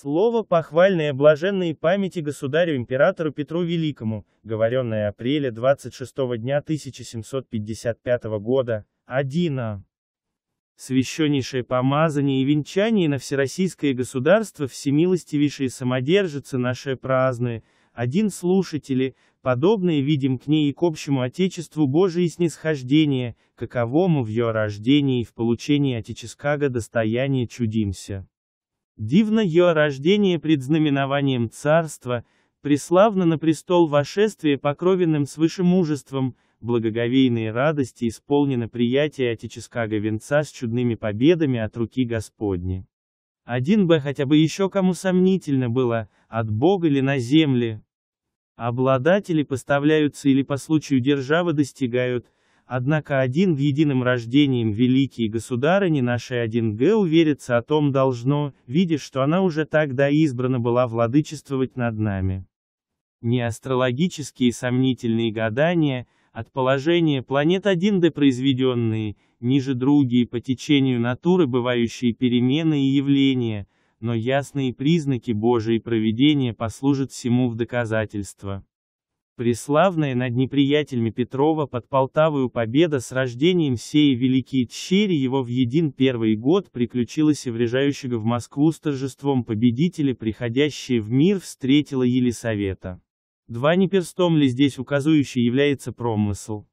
Слово похвальное блаженной памяти государю-императору Петру Великому, говоренное апреля 26 дня 1755 года, 1. Священнейшее помазание и венчание на всероссийское государство всемилостивейшие самодержицы наши праздные, один слушатели, подобные видим к ней и к общему Отечеству Божие снисхождение, каковому в ее рождении и в получении отеческого достояния чудимся. Дивно ее рождение предзнаменованием царства, преславно на престол вошествие покровенным свыше мужеством, благоговейные радости исполнено приятие отеческого венца с чудными победами от руки Господни. Один бы хотя бы еще кому сомнительно было, от Бога ли на земле. Обладатели поставляются или по случаю державы достигают, Однако один в едином рождением великие государыни нашей один г увериться о том должно, видя, что она уже тогда избрана была владычествовать над нами. Не астрологические сомнительные гадания, от положения планет один до произведенные, ниже другие по течению натуры бывающие перемены и явления, но ясные признаки Божьей проведения послужат всему в доказательство. Преславная над неприятелями Петрова под Полтавою победа с рождением сей великие тщери его в един первый год приключилась и врежающего в Москву с торжеством победителя приходящие в мир встретила Елисавета. Два не перстом ли здесь указующий является промысл?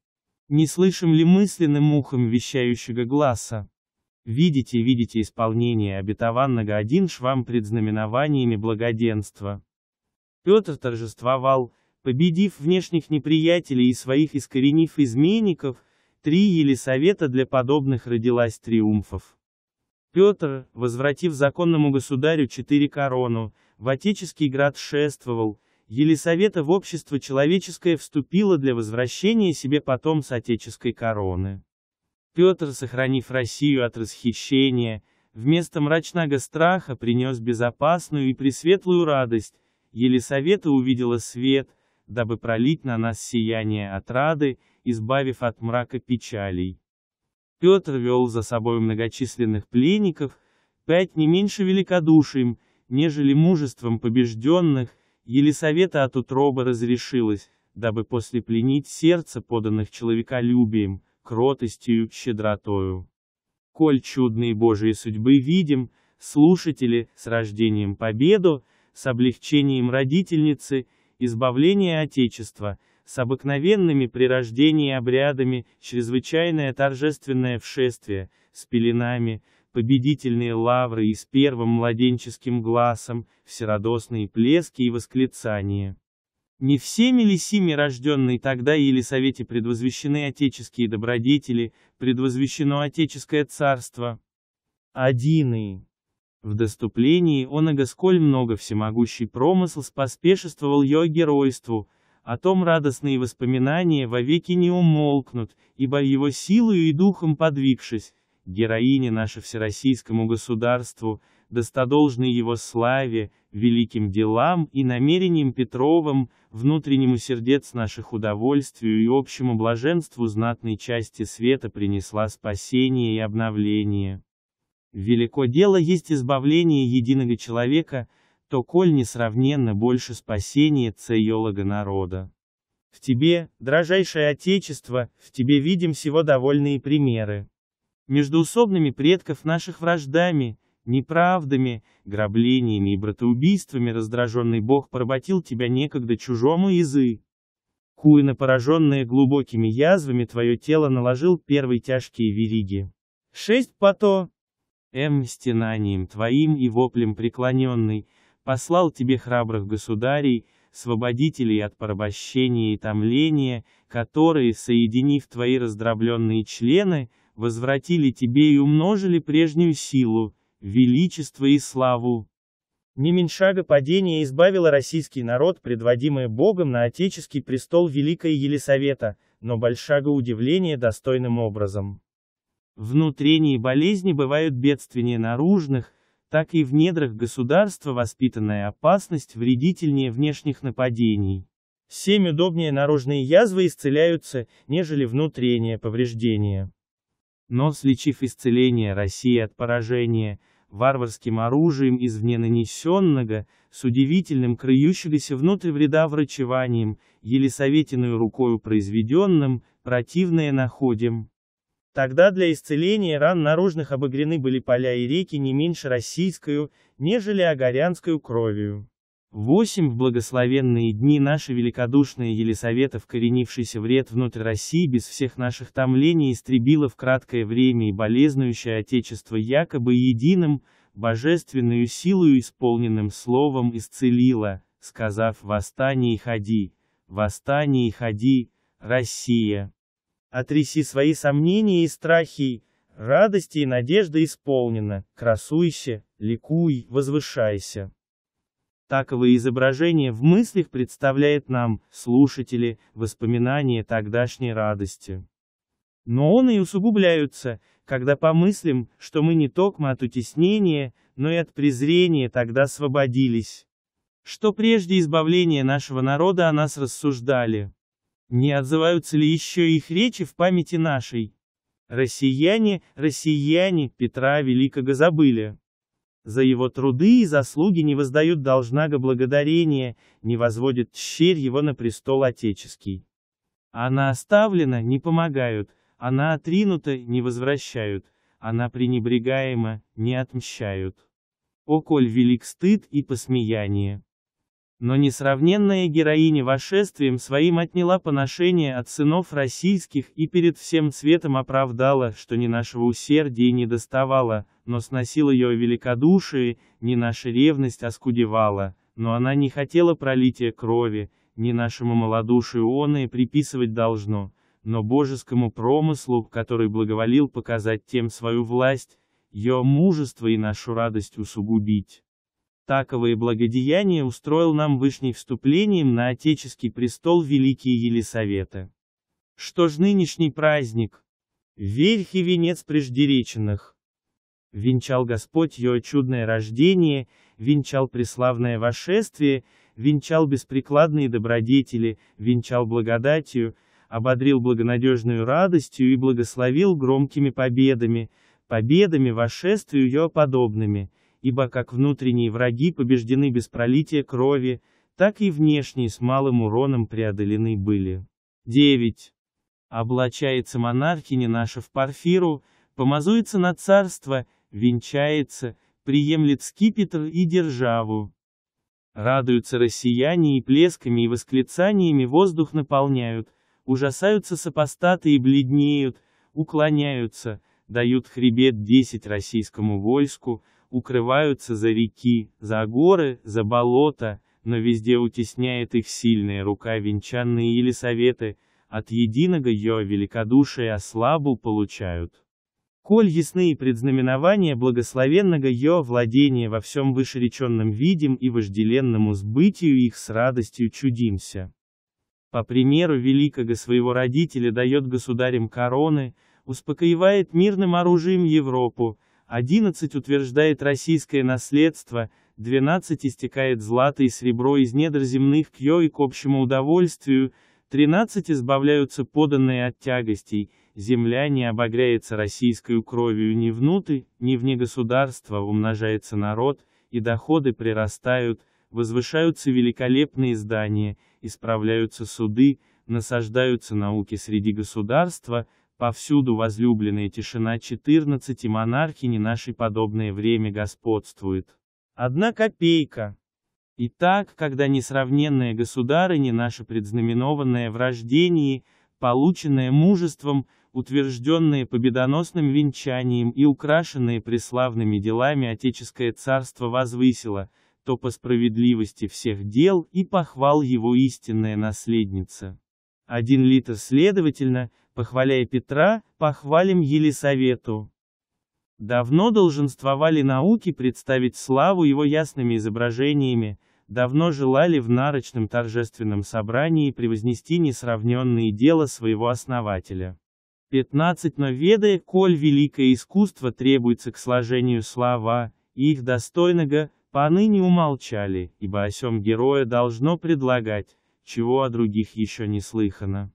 Не слышим ли мысленным ухом вещающего гласа? Видите, видите исполнение обетованного один швам предзнаменованиями благоденства. Петр торжествовал, Победив внешних неприятелей и своих искоренив изменников, три Елисавета для подобных родилась триумфов. Петр, возвратив законному государю четыре корону, в отеческий град шествовал, Елисавета в общество человеческое вступила для возвращения себе потом с отеческой короны. Петр, сохранив Россию от расхищения, вместо мрачного страха принес безопасную и пресветлую радость, Елисавета увидела свет, дабы пролить на нас сияние отрады, избавив от мрака печалей. Петр вел за собой многочисленных пленников, пять не меньше великодушием, нежели мужеством побежденных, Елисавета от утробы разрешилась, дабы после пленить сердце поданных человеколюбием, кротостью, щедротою. Коль чудные Божьи судьбы видим, слушатели, с рождением победу, с облегчением родительницы, избавление Отечества, с обыкновенными при рождении обрядами, чрезвычайное торжественное вшествие, с пеленами, победительные лавры и с первым младенческим глазом, всерадостные плески и восклицания. Не всеми ли сими рожденные тогда или совете предвозвещены отеческие добродетели, предвозвещено отеческое царство? Одиный. В доступлении он и сколь много всемогущий промысл споспешествовал ее геройству, о том радостные воспоминания вовеки не умолкнут, ибо его силою и духом подвигшись, героине наше всероссийскому государству, достодолжной его славе, великим делам и намерениям Петровым, внутреннему сердец наших удовольствию и общему блаженству знатной части света принесла спасение и обновление. Велико дело есть избавление единого человека, то коль несравненно больше спасение целого народа. В тебе, дрожайшее Отечество, в тебе видим всего довольные примеры. Междуусобными предков наших враждами, неправдами, граблениями и братоубийствами раздраженный Бог поработил тебя некогда чужому язы. Куина, пораженное глубокими язвами, твое тело наложил первые тяжкие вериги. Шесть пото, М. стенанием твоим и воплем преклоненный, послал тебе храбрых государей, свободителей от порабощения и томления, которые, соединив твои раздробленные члены, возвратили тебе и умножили прежнюю силу, величество и славу. Не меньшага падения избавила российский народ, предводимый Богом на отеческий престол Великой Елисавета, но большаго удивления достойным образом. Внутренние болезни бывают бедственнее наружных, так и в недрах государства воспитанная опасность вредительнее внешних нападений. Семь удобнее наружные язвы исцеляются, нежели внутренние повреждения. Но слечив исцеление России от поражения, варварским оружием извне нанесенного, с удивительным крыющегося внутрь вреда врачеванием, еле советиную рукою произведенным, противное находим. Тогда для исцеления ран наружных обогрены были поля и реки не меньше российскую, нежели огорянскую кровью. 8. В благословенные дни наши великодушные Елисавета вкоренившаяся вред внутрь России без всех наших томлений истребила в краткое время и болезнующее Отечество якобы единым, божественную силою исполненным словом исцелила, сказав «Восстание и ходи, восстание и ходи, Россия». Отряси свои сомнения и страхи, радости и надежды исполнена, красуйся, ликуй, возвышайся. Таковое изображение в мыслях представляет нам, слушатели, воспоминания тогдашней радости. Но он и усугубляются, когда помыслим, что мы не токмо от утеснения, но и от презрения тогда освободились. Что прежде избавления нашего народа о нас рассуждали. Не отзываются ли еще их речи в памяти нашей? Россияне, россияне, Петра Великого забыли. За его труды и заслуги не воздают должного благодарения, не возводят тщерь его на престол отеческий. Она оставлена, не помогают, она отринута, не возвращают, она пренебрегаема, не отмщают. О, коль велик стыд и посмеяние! но несравненная героиня вошествием своим отняла поношение от сынов российских и перед всем светом оправдала, что ни нашего усердия не доставала, но сносила ее великодушие, не наша ревность оскудевала, но она не хотела пролития крови, ни нашему малодушию он и приписывать должно, но божескому промыслу, который благоволил показать тем свою власть, ее мужество и нашу радость усугубить таковые благодеяния устроил нам Вышний вступлением на отеческий престол Великие Елисаветы. Что ж нынешний праздник? Верь и венец преждереченных. Венчал Господь ее чудное рождение, венчал преславное вошествие, венчал беспрекладные добродетели, венчал благодатью, ободрил благонадежную радостью и благословил громкими победами, победами вошествию ее подобными, ибо как внутренние враги побеждены без пролития крови, так и внешние с малым уроном преодолены были. 9. Облачается монархиня наша в парфиру, помазуется на царство, венчается, приемлет скипетр и державу. Радуются россияне и плесками и восклицаниями воздух наполняют, ужасаются сопостаты и бледнеют, уклоняются, дают хребет десять российскому войску, укрываются за реки, за горы, за болота, но везде утесняет их сильная рука венчанные или советы от единого ее великодушия слабу получают. Коль ясные предзнаменования благословенного ее владения во всем вышереченном видим и вожделенному сбытию их с радостью чудимся. По примеру великого своего родителя дает государям короны, успокоивает мирным оружием Европу, 11 утверждает российское наследство, 12 истекает злато и серебро из недр земных к ее и к общему удовольствию, 13 избавляются поданные от тягостей, земля не обогряется российской кровью ни внутрь, ни вне государства, умножается народ, и доходы прирастают, возвышаются великолепные здания, исправляются суды, насаждаются науки среди государства, Повсюду возлюбленная тишина 14 монархини нашей подобное время господствует. Одна копейка. Итак, когда несравненная государыня наша предзнаменованная в рождении, полученная мужеством, утвержденное победоносным венчанием и украшенное преславными делами Отеческое Царство возвысило, то по справедливости всех дел и похвал его истинная наследница. 1 литр следовательно, похваляя Петра, похвалим Елисавету. Давно долженствовали науки представить славу его ясными изображениями, давно желали в нарочном торжественном собрании превознести несравненные дела своего основателя. 15. Но ведая, коль великое искусство требуется к сложению слова, их достойного, поныне умолчали, ибо о сем героя должно предлагать, чего о других еще не слыхано.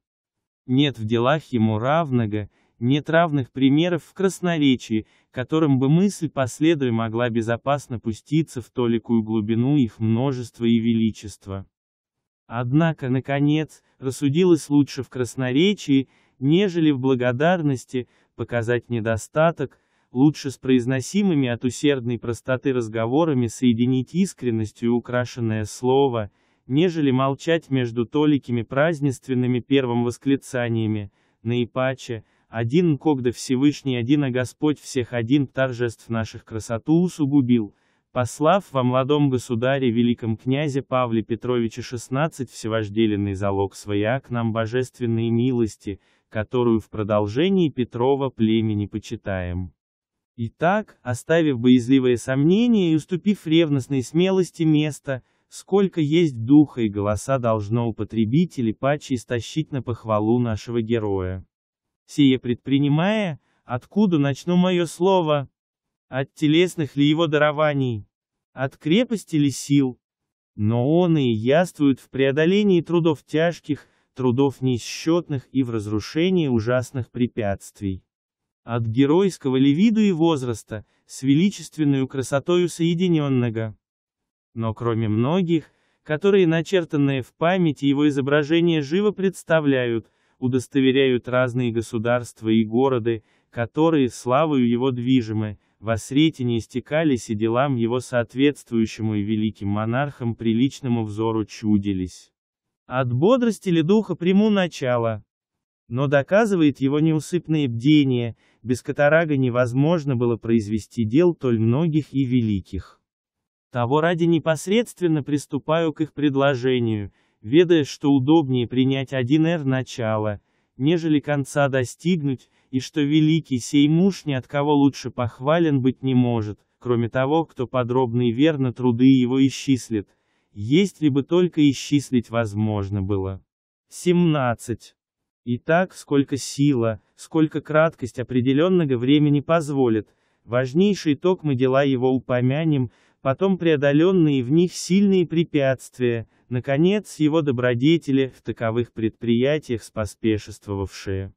Нет в делах ему равного, нет равных примеров в красноречии, которым бы мысль последуя могла безопасно пуститься в толикую глубину их множества и величества. Однако, наконец, рассудилось лучше в красноречии, нежели в благодарности, показать недостаток, лучше с произносимыми от усердной простоты разговорами соединить искренностью украшенное слово, нежели молчать между толикими празднественными первым восклицаниями, наипаче, один когда Всевышний один, а Господь всех один торжеств наших красоту усугубил, послав во молодом государе великом князе Павле Петровиче XVI всевожделенный залог своя к нам божественной милости, которую в продолжении Петрова племени почитаем. Итак, оставив боязливые сомнения и уступив ревностной смелости место, Сколько есть духа и голоса должно употребить или паче истощить на похвалу нашего героя. Сие предпринимая, откуда начну мое слово? От телесных ли его дарований? От крепости ли сил? Но он и яствует в преодолении трудов тяжких, трудов несчетных и в разрушении ужасных препятствий. От геройского ли виду и возраста, с величественную красотою соединенного но кроме многих, которые начертанные в памяти его изображения живо представляют, удостоверяют разные государства и города, которые славою его движимы, во срете не истекались и делам его соответствующему и великим монархам приличному взору чудились. От бодрости ли духа приму начало. Но доказывает его неусыпное бдение, без Катарага невозможно было произвести дел толь многих и великих. Того ради непосредственно приступаю к их предложению, ведая, что удобнее принять один р начало, нежели конца достигнуть, и что великий сей муж ни от кого лучше похвален быть не может, кроме того, кто подробно и верно труды его исчислит, есть ли бы только исчислить возможно было. 17. Итак, сколько сила, сколько краткость определенного времени позволит, важнейший ток мы дела его упомянем, потом преодоленные в них сильные препятствия, наконец, его добродетели, в таковых предприятиях споспешествовавшие.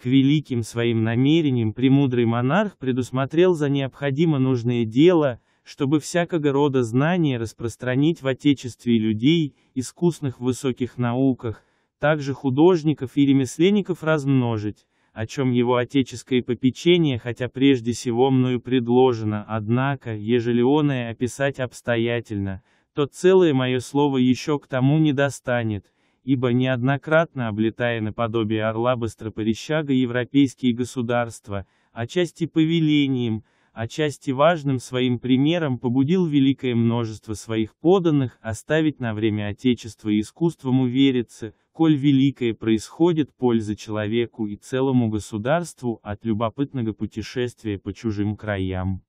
К великим своим намерениям премудрый монарх предусмотрел за необходимо нужное дело, чтобы всякого рода знания распространить в Отечестве людей, искусных в высоких науках, также художников и ремесленников размножить, о чем его отеческое попечение хотя прежде всего мною предложено, однако, ежели оное описать обстоятельно, то целое мое слово еще к тому не достанет, ибо неоднократно облетая наподобие орла быстроперещага европейские государства, отчасти повелением, отчасти важным своим примером побудил великое множество своих поданных оставить на время Отечества и искусством увериться, коль великое происходит польза человеку и целому государству от любопытного путешествия по чужим краям.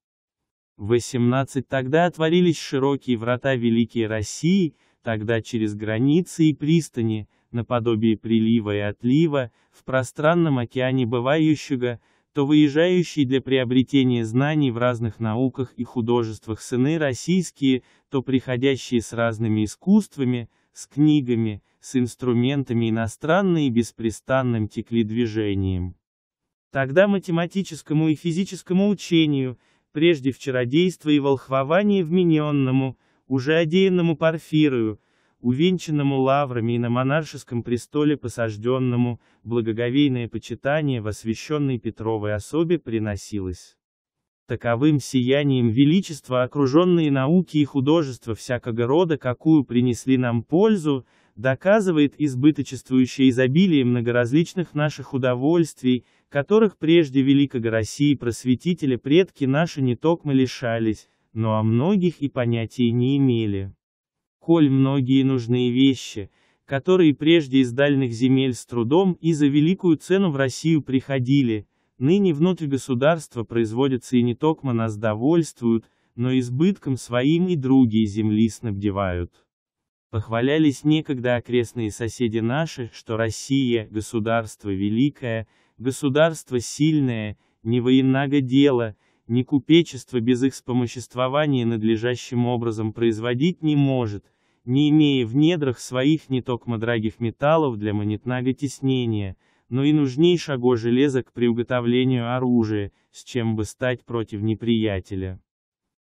18 Тогда отворились широкие врата Великой России, тогда через границы и пристани, наподобие прилива и отлива, в пространном океане бывающего, то выезжающие для приобретения знаний в разных науках и художествах сыны российские, то приходящие с разными искусствами, с книгами, с инструментами иностранные беспрестанным текли движением. Тогда математическому и физическому учению, прежде в чародейство и волхвование вмененному, уже одеянному Порфирую, увенчанному лаврами и на монаршеском престоле посажденному, благоговейное почитание в освященной Петровой особе приносилось. Таковым сиянием величества окруженные науки и художества всякого рода какую принесли нам пользу, доказывает избыточествующее изобилие многоразличных наших удовольствий, которых прежде великого России просветители предки наши не токмо лишались, но о многих и понятий не имели коль многие нужные вещи, которые прежде из дальних земель с трудом и за великую цену в Россию приходили, ныне внутрь государства производятся и не токмо нас довольствуют, но избытком своим и другие земли снабдевают. Похвалялись некогда окрестные соседи наши, что Россия – государство великое, государство сильное, не военного дела, ни купечество без их вспомоществования надлежащим образом производить не может, не имея в недрах своих не только дорогих металлов для монетного теснения, но и нужнейшего железа к приуготовлению оружия, с чем бы стать против неприятеля.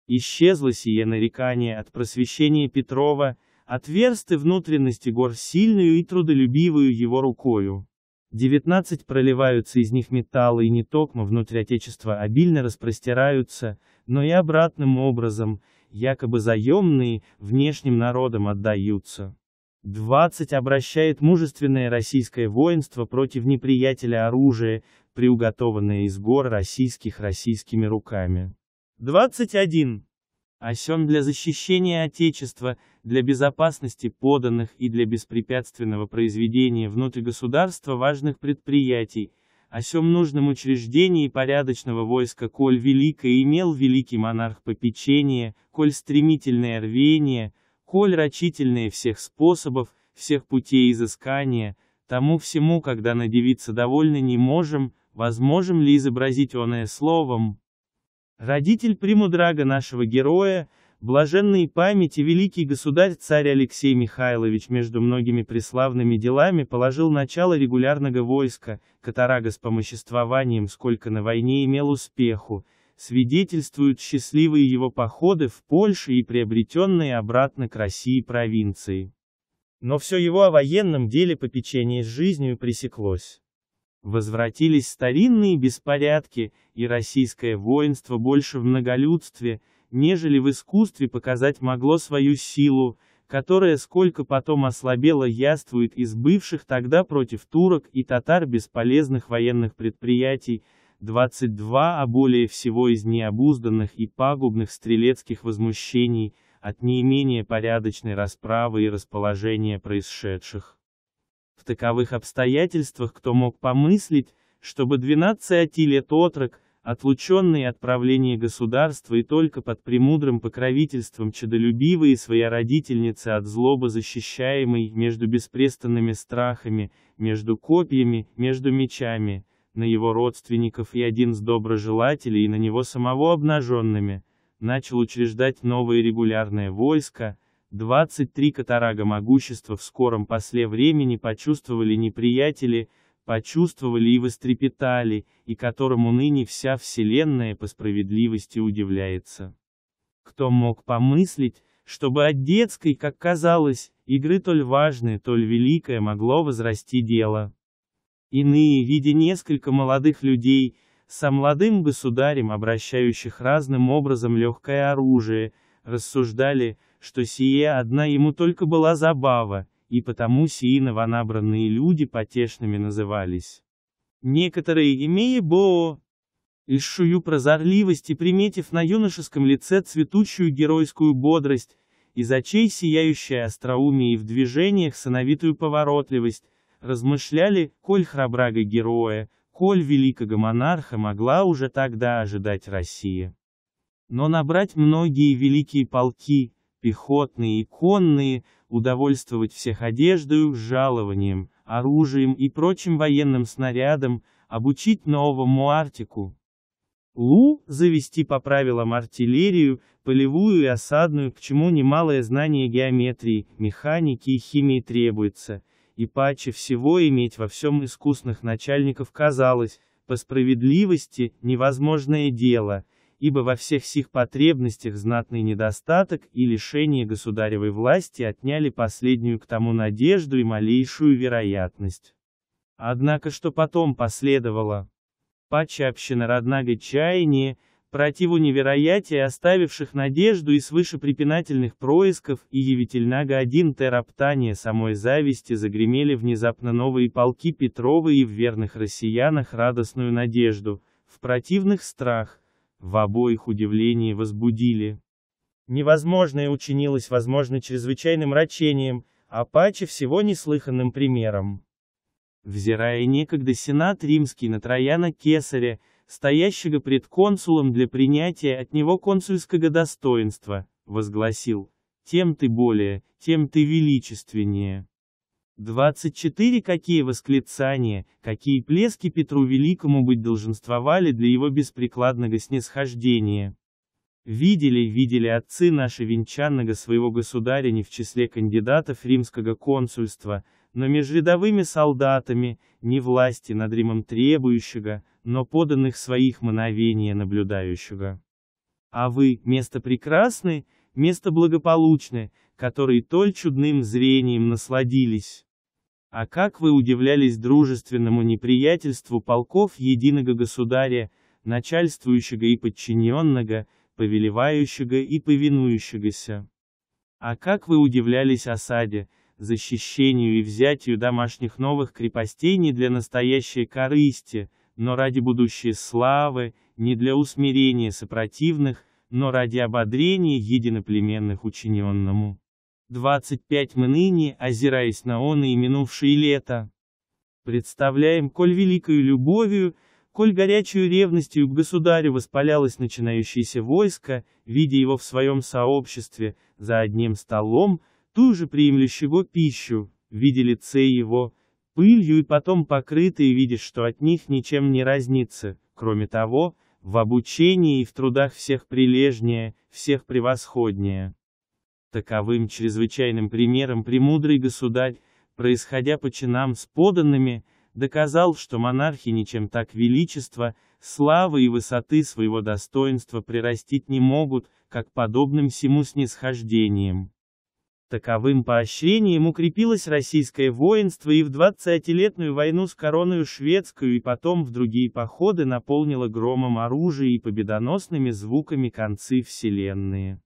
Исчезло сие нарекание от просвещения Петрова, отверсты внутренности гор сильную и трудолюбивую его рукою. 19 проливаются из них металлы и не токмо внутрь Отечества обильно распростираются, но и обратным образом, якобы заемные, внешним народам отдаются. 20. Обращает мужественное российское воинство против неприятеля оружие, приуготованное из гор российских российскими руками. 21. Осем для защищения Отечества, для безопасности поданных и для беспрепятственного произведения внутри государства важных предприятий, о сем нужном учреждении порядочного войска, коль великое имел великий монарх попечение, коль стремительное рвение, коль рачительное всех способов, всех путей изыскания, тому всему, когда надевиться довольно не можем, возможем ли изобразить оное словом. Родитель премудрага нашего героя, Блаженной памяти великий государь царь Алексей Михайлович между многими преславными делами положил начало регулярного войска, Катарага с помоществованием сколько на войне имел успеху, свидетельствуют счастливые его походы в Польше и приобретенные обратно к России провинции. Но все его о военном деле попечение с жизнью пресеклось. Возвратились старинные беспорядки, и российское воинство больше в многолюдстве – нежели в искусстве показать могло свою силу, которая сколько потом ослабела яствует из бывших тогда против турок и татар бесполезных военных предприятий, 22, а более всего из необузданных и пагубных стрелецких возмущений, от неимения порядочной расправы и расположения происшедших. В таковых обстоятельствах кто мог помыслить, чтобы 12 лет отрок, отлученные от правления государства и только под премудрым покровительством чадолюбивые своя родительницы от злобы защищаемой, между беспрестанными страхами, между копьями, между мечами, на его родственников и один с доброжелателей и на него самого обнаженными, начал учреждать новое регулярное войско, 23 катарага могущества в скором после времени почувствовали неприятели, почувствовали и вострепетали, и которому ныне вся Вселенная по справедливости удивляется. Кто мог помыслить, чтобы от детской, как казалось, игры толь важное, толь великое могло возрасти дело. Иные, видя несколько молодых людей, со молодым государем, обращающих разным образом легкое оружие, рассуждали, что сие одна ему только была забава, и потому сии новонабранные люди потешными назывались. Некоторые, имея бо, Ишую прозорливость и приметив на юношеском лице цветущую геройскую бодрость, из очей сияющее остроумие и в движениях сыновитую поворотливость, размышляли, коль храбрага героя, коль великого монарха могла уже тогда ожидать Россия. Но набрать многие великие полки, пехотные и конные, удовольствовать всех одеждою, жалованием, оружием и прочим военным снарядом, обучить новому Арктику. Лу, завести по правилам артиллерию, полевую и осадную, к чему немалое знание геометрии, механики и химии требуется, и паче всего иметь во всем искусных начальников казалось, по справедливости, невозможное дело – ибо во всех сих потребностях знатный недостаток и лишение государевой власти отняли последнюю к тому надежду и малейшую вероятность. Однако что потом последовало? Пача роднаго чаяния, противу невероятия оставивших надежду и свыше препинательных происков и явительнаго один тероптания самой зависти загремели внезапно новые полки Петрова и в верных россиянах радостную надежду, в противных страх – в обоих удивление возбудили. Невозможное учинилось возможно чрезвычайным рачением, а паче всего неслыханным примером. Взирая некогда сенат римский на Трояна Кесаря, стоящего пред консулом для принятия от него консульского достоинства, возгласил, «Тем ты более, тем ты величественнее». 24 Какие восклицания, какие плески Петру Великому быть долженствовали для его беспрекладного снисхождения. Видели, видели отцы наши венчанного своего государя не в числе кандидатов римского консульства, но межрядовыми солдатами, не власти над Римом требующего, но поданных своих мановения наблюдающего. А вы, место прекрасное, место благополучное, которые толь чудным зрением насладились. А как вы удивлялись дружественному неприятельству полков единого государя, начальствующего и подчиненного, повелевающего и повинующегося. А как вы удивлялись осаде, защищению и взятию домашних новых крепостей не для настоящей корысти, но ради будущей славы, не для усмирения сопротивных, но ради ободрения единоплеменных учиненному. 25 мы ныне, озираясь на он и минувшие лето. Представляем, коль великою любовью, коль горячую ревностью к государю воспалялось начинающееся войско, видя его в своем сообществе, за одним столом, ту же приемлющего пищу, видя лице его, пылью и потом покрытые, видя, что от них ничем не разнится, кроме того, в обучении и в трудах всех прилежнее, всех превосходнее. Таковым чрезвычайным примером премудрый государь, происходя по чинам с поданными, доказал, что монархи ничем так величества, славы и высоты своего достоинства прирастить не могут, как подобным всему снисхождением. Таковым поощрением укрепилось российское воинство и в 20 войну с короною шведскую и потом в другие походы наполнило громом оружия и победоносными звуками концы вселенные.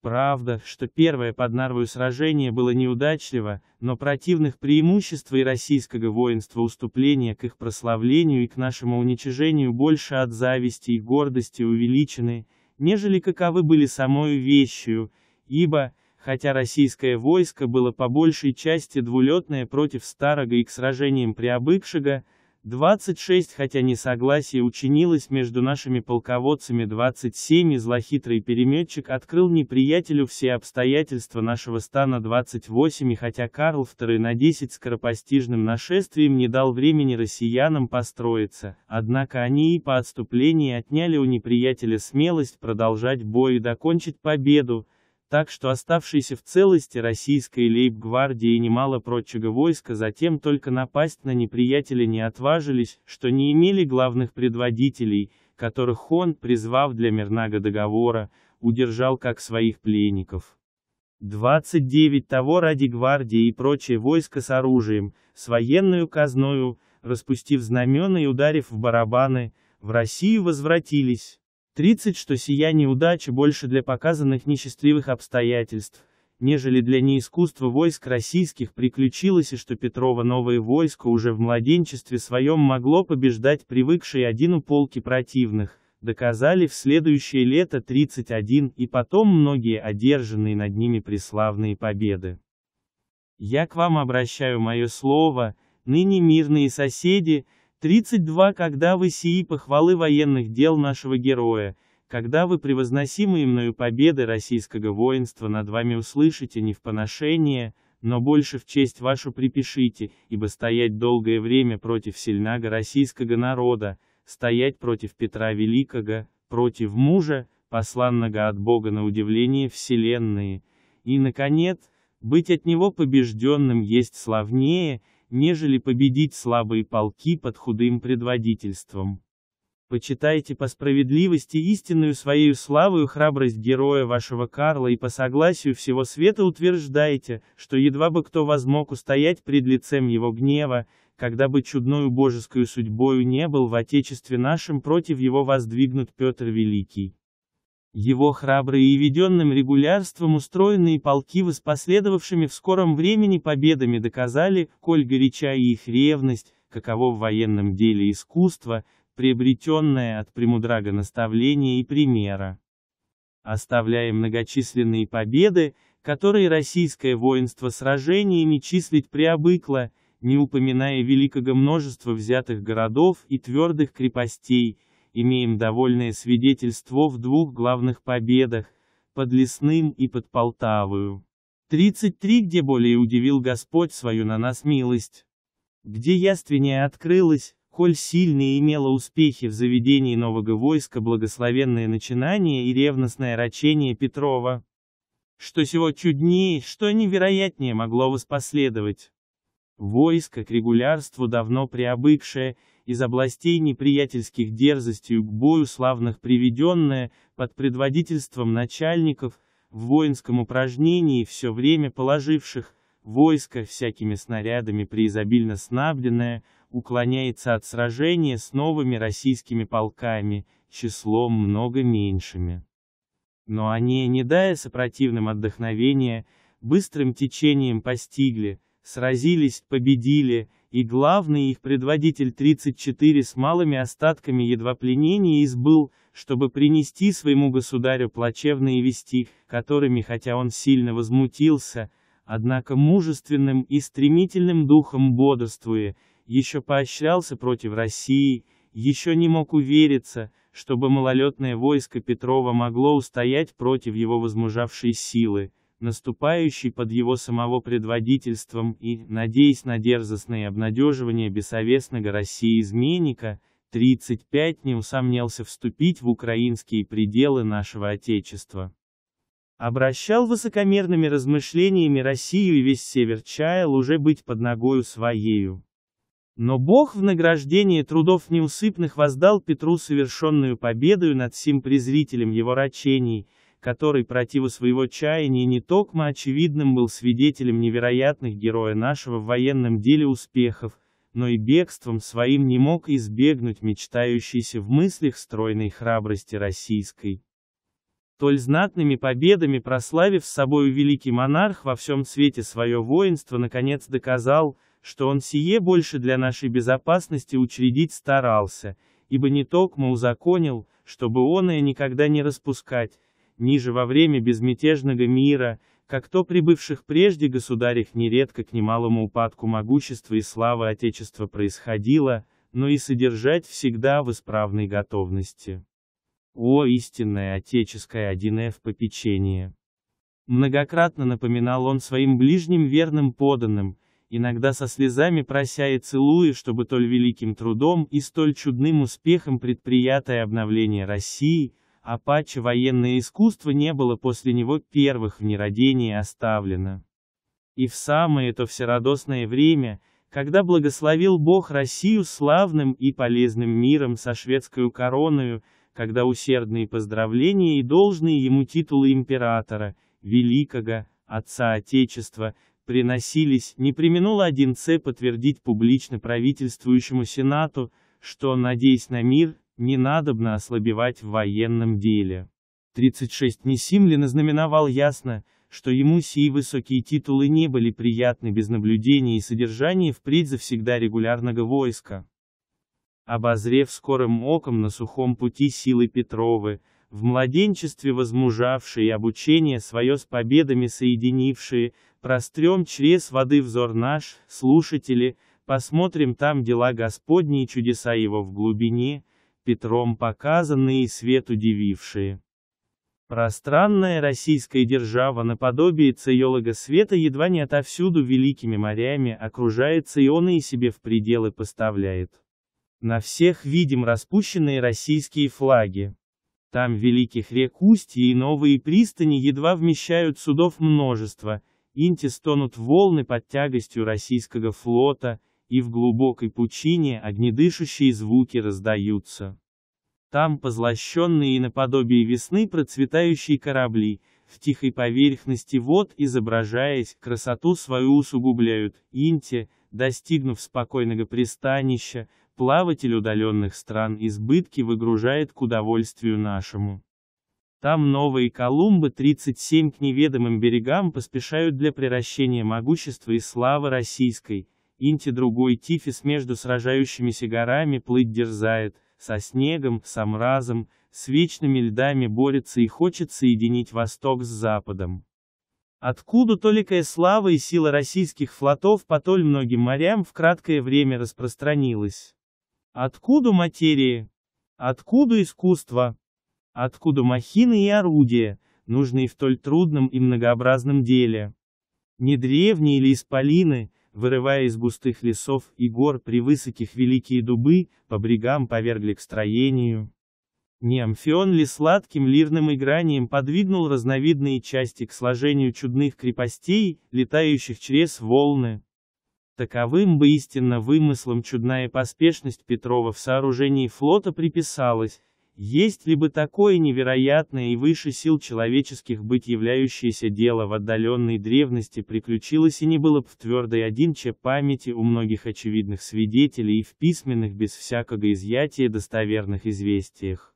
Правда, что первое под Нарвою сражение было неудачливо, но противных преимуществ и российского воинства уступления к их прославлению и к нашему уничижению больше от зависти и гордости увеличены, нежели каковы были самою вещью, ибо, хотя российское войско было по большей части двулетное против старого и к сражениям обыкшего. 26 хотя несогласие учинилось между нашими полководцами 27 и злохитрый переметчик открыл неприятелю все обстоятельства нашего стана 28 и хотя Карл II на 10 скоропостижным нашествием не дал времени россиянам построиться, однако они и по отступлении отняли у неприятеля смелость продолжать бой и докончить победу, так что оставшиеся в целости российской лейб-гвардии и немало прочего войска затем только напасть на неприятеля не отважились, что не имели главных предводителей, которых он, призвав для мирного договора, удержал как своих пленников. 29 того ради гвардии и прочее войско с оружием, с военную казною, распустив знамена и ударив в барабаны, в Россию возвратились. 30, что сияние удачи больше для показанных несчастливых обстоятельств, нежели для неискусства войск российских приключилось и что Петрова новое войско уже в младенчестве своем могло побеждать привыкшие один у полки противных, доказали в следующее лето 31 и потом многие одержанные над ними преславные победы. Я к вам обращаю мое слово, ныне мирные соседи, 32 Когда вы сии похвалы военных дел нашего героя, когда вы превозносимые мною победы российского воинства над вами услышите не в поношение, но больше в честь вашу припишите, ибо стоять долгое время против сильного российского народа, стоять против Петра Великого, против мужа, посланного от Бога на удивление вселенные, и, наконец, быть от него побежденным есть славнее, нежели победить слабые полки под худым предводительством. Почитайте по справедливости истинную своею славою храбрость героя вашего Карла и по согласию всего света утверждайте, что едва бы кто возмог устоять пред лицем его гнева, когда бы чудною божескую судьбою не был в Отечестве нашем против его воздвигнут Петр Великий. Его храбрые и веденным регулярством устроенные полки с последовавшими в скором времени победами доказали, коль горяча их ревность, каково в военном деле искусство, приобретенное от премудрага наставления и примера. Оставляя многочисленные победы, которые российское воинство сражениями числить приобыкло, не упоминая великого множества взятых городов и твердых крепостей, имеем довольное свидетельство в двух главных победах, под Лесным и под Полтавою. 33 где более удивил Господь свою на нас милость. Где яственнее открылось, коль сильные имела успехи в заведении нового войска благословенное начинание и ревностное рачение Петрова. Что сего чуднее, что невероятнее могло воспоследовать. Войско к регулярству давно приобыкшее, из областей неприятельских дерзостью к бою славных приведенная, под предводительством начальников, в воинском упражнении все время положивших, войско, всякими снарядами преизобильно снабденное, уклоняется от сражения с новыми российскими полками, числом много меньшими. Но они, не дая сопротивным отдохновения, быстрым течением постигли, сразились, победили, и главный их предводитель 34 с малыми остатками едва пленения избыл, чтобы принести своему государю плачевные вести, которыми хотя он сильно возмутился, однако мужественным и стремительным духом бодрствуя, еще поощрялся против России, еще не мог увериться, чтобы малолетное войско Петрова могло устоять против его возмужавшей силы наступающий под его самого предводительством и, надеясь на дерзостное обнадеживание бессовестного России-изменника, 35 не усомнился вступить в украинские пределы нашего Отечества. Обращал высокомерными размышлениями Россию и весь север чаял уже быть под ногою своею. Но Бог в награждение трудов неусыпных воздал Петру совершенную победою над всем презрителем его рачений, который противу своего чаяния не токмо очевидным был свидетелем невероятных героя нашего в военном деле успехов, но и бегством своим не мог избегнуть мечтающейся в мыслях стройной храбрости российской. Толь знатными победами прославив с собой великий монарх во всем свете свое воинство наконец доказал, что он сие больше для нашей безопасности учредить старался, ибо не токмо узаконил, чтобы оное никогда не распускать, ниже во время безмятежного мира, как то прибывших прежде государях нередко к немалому упадку могущества и славы Отечества происходило, но и содержать всегда в исправной готовности. О, истинное отеческое 1Ф попечение! Многократно напоминал он своим ближним верным поданным, иногда со слезами прося и целуя, чтобы толь великим трудом и столь чудным успехом предприятое обновление России – Апаче военное искусство не было после него первых в нерадении оставлено. И в самое то всерадостное время, когда благословил Бог Россию славным и полезным миром со шведскую короною, когда усердные поздравления и должные ему титулы императора, великого, отца Отечества, приносились, не применул один Це подтвердить публично правительствующему Сенату, что, надеясь на мир, не надобно ослабевать в военном деле. 36 Несимлин ознаменовал ясно, что ему сии высокие титулы не были приятны без наблюдения и содержания впредь завсегда регулярного войска. Обозрев скорым оком на сухом пути силы Петровы, в младенчестве возмужавшие обучение свое с победами соединившие, прострем чрез воды взор наш, слушатели, посмотрим там дела Господни и чудеса его в глубине, Петром показанные и свет удивившие. Пространная российская держава наподобие Циолога света едва не отовсюду великими морями окружает и и себе в пределы поставляет. На всех видим распущенные российские флаги. Там великих рек устья и новые пристани едва вмещают судов множество, инти стонут волны под тягостью российского флота, и в глубокой пучине огнедышащие звуки раздаются. Там позлощенные и наподобие весны процветающие корабли, в тихой поверхности вод изображаясь, красоту свою усугубляют, инте, достигнув спокойного пристанища, плаватель удаленных стран избытки выгружает к удовольствию нашему. Там новые Колумбы 37 к неведомым берегам поспешают для приращения могущества и славы российской, Инти другой Тифис между сражающимися горами плыть дерзает, со снегом, со мразом, с вечными льдами борется и хочет соединить Восток с Западом. Откуда толикая слава и сила российских флотов по толь многим морям в краткое время распространилась? Откуда материи? Откуда искусство? Откуда махины и орудия, нужные в толь трудном и многообразном деле? Не древние или исполины, вырывая из густых лесов и гор при высоких великие дубы, по брегам повергли к строению. Не Амфион ли сладким лирным игранием подвигнул разновидные части к сложению чудных крепостей, летающих через волны. Таковым бы истинно вымыслом чудная поспешность Петрова в сооружении флота приписалась, есть ли бы такое невероятное и выше сил человеческих быть являющееся дело в отдаленной древности приключилось и не было бы в твердой одинче памяти у многих очевидных свидетелей и в письменных без всякого изъятия достоверных известиях.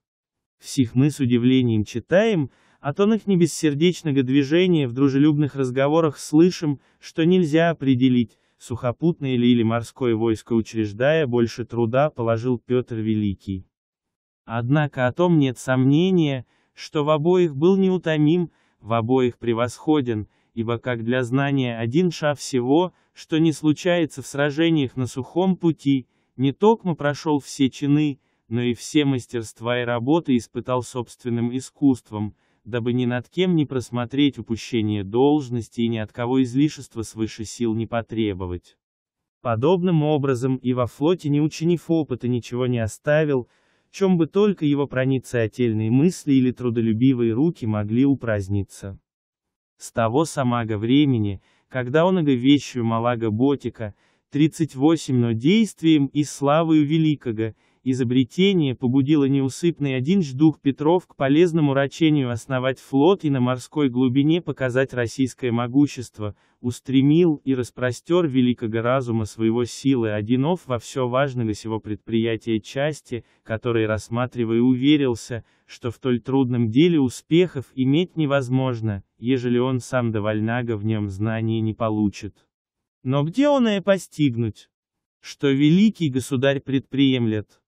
Всех мы с удивлением читаем, а тон их сердечного движения в дружелюбных разговорах слышим, что нельзя определить, сухопутное ли или морское войско учреждая больше труда положил Петр Великий. Однако о том нет сомнения, что в обоих был неутомим, в обоих превосходен, ибо как для знания один ша всего, что не случается в сражениях на сухом пути, не токмо прошел все чины, но и все мастерства и работы испытал собственным искусством, дабы ни над кем не просмотреть упущение должности и ни от кого излишества свыше сил не потребовать. Подобным образом и во флоте не учинив опыта ничего не оставил, чем бы только его проницательные мысли или трудолюбивые руки могли упраздниться. С того самого времени, когда он вещью Малага Ботика, 38 но действием и славою великого, Изобретение побудило неусыпный один ждух Петров к полезному рачению основать флот и на морской глубине показать российское могущество, устремил и распростер великого разума своего силы одинов во все важного сего предприятия части, который рассматривая уверился, что в толь трудном деле успехов иметь невозможно, ежели он сам довольнаго в нем знания не получит. Но где он и постигнуть? Что великий государь предприемлет?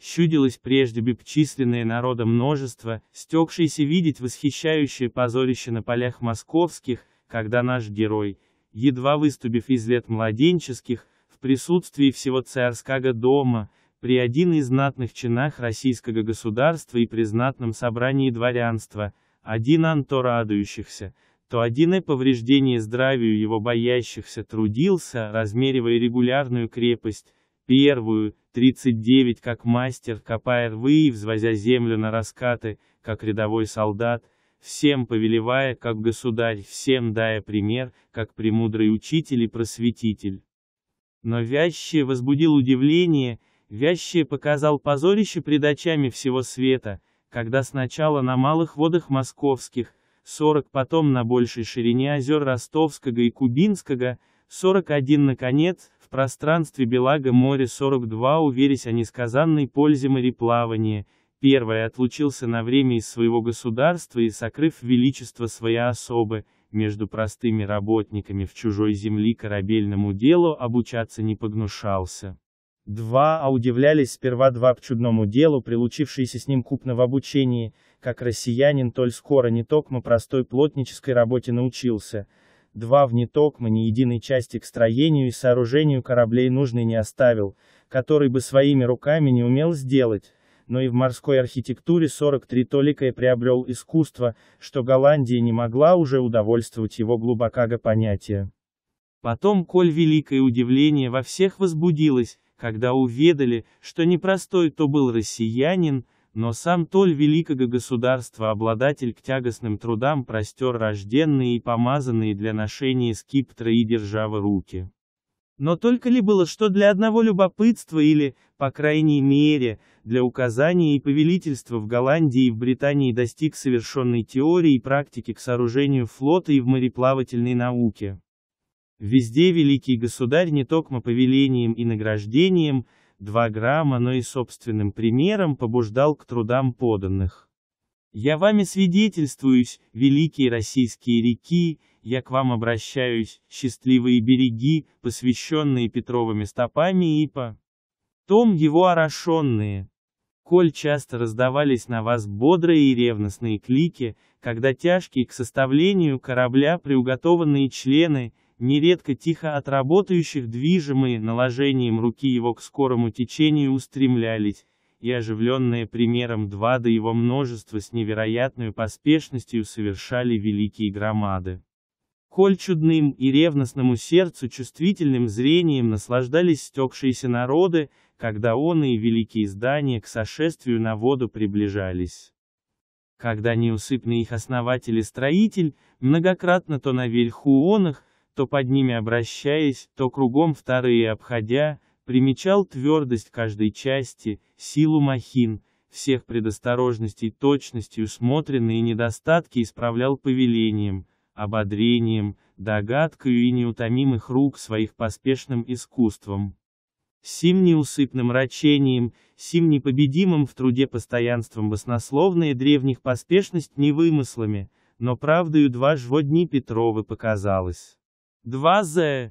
Щудилось прежде бесчисленное народа множество, стекшееся видеть восхищающее позорище на полях московских, когда наш герой, едва выступив из лет младенческих, в присутствии всего царского дома, при один из знатных чинах российского государства и при знатном собрании дворянства, один анто радующихся, то один и повреждение здравию его боящихся трудился, размеривая регулярную крепость, первую, 39 как мастер, копая рвы и взвозя землю на раскаты, как рядовой солдат, всем повелевая, как государь, всем дая пример, как премудрый учитель и просветитель. Но Вящее возбудил удивление, Вящее показал позорище пред очами всего света, когда сначала на малых водах московских, 40 потом на большей ширине озер Ростовского и Кубинского, 41 наконец, в пространстве Белага море 42 уверясь о несказанной пользе мореплавания, первое отлучился на время из своего государства и сокрыв величество своей особы, между простыми работниками в чужой земли корабельному делу обучаться не погнушался. Два, а удивлялись сперва два к чудному делу, прилучившиеся с ним купно в обучении, как россиянин толь скоро не токмо простой плотнической работе научился, Два В Нитокма ни единой части к строению и сооружению кораблей нужной не оставил, который бы своими руками не умел сделать, но и в морской архитектуре 43 и приобрел искусство, что Голландия не могла уже удовольствовать его глубокаго понятия. Потом, коль великое удивление во всех возбудилось, когда уведали, что непростой то был россиянин, но сам Толь великого государства обладатель к тягостным трудам простер рожденные и помазанные для ношения скиптра и державы руки. Но только ли было что для одного любопытства или, по крайней мере, для указания и повелительства в Голландии и в Британии достиг совершенной теории и практики к сооружению флота и в мореплавательной науке. Везде великий государь не токмо повелением и награждением, 2 грамма, но и собственным примером побуждал к трудам поданных. «Я вами свидетельствуюсь, великие российские реки, я к вам обращаюсь, счастливые береги, посвященные Петровыми стопами и по том его орошенные. Коль часто раздавались на вас бодрые и ревностные клики, когда тяжкие к составлению корабля приуготованные члены, нередко тихо отработающих работающих движимые наложением руки его к скорому течению устремлялись, и оживленные примером два до его множества с невероятной поспешностью совершали великие громады. Коль чудным и ревностному сердцу чувствительным зрением наслаждались стекшиеся народы, когда он и великие здания к сошествию на воду приближались. Когда неусыпный их основатель и строитель, многократно то на вельхуонах, то под ними обращаясь, то кругом вторые обходя, примечал твердость каждой части, силу махин, всех предосторожностей точностью усмотренные недостатки исправлял повелением, ободрением, догадкою и неутомимых рук своих поспешным искусством. Сим неусыпным рачением, сим непобедимым в труде постоянством баснословные древних поспешность не вымыслами, но правдою два жво дни Петровы показалось. Два з.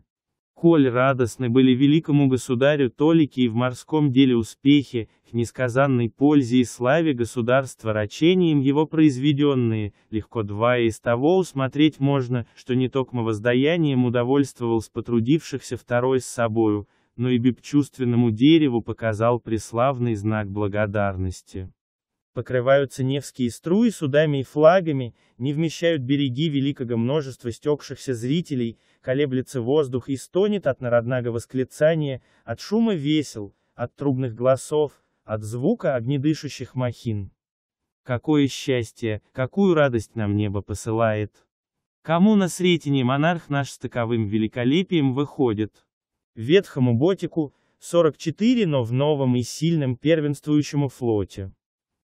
Коль радостны были великому государю толики и в морском деле успехи, к несказанной пользе и славе государства рачением его произведенные, легко два из того усмотреть можно, что не токмо воздаянием удовольствовал с потрудившихся второй с собою, но и бибчувственному дереву показал преславный знак благодарности покрываются невские струи судами и флагами, не вмещают береги великого множества стекшихся зрителей, колеблется воздух и стонет от народного восклицания, от шума весел, от трубных голосов, от звука огнедышащих махин. Какое счастье, какую радость нам небо посылает! Кому на сретение монарх наш с таковым великолепием выходит? Ветхому ботику, 44, но в новом и сильном первенствующему флоте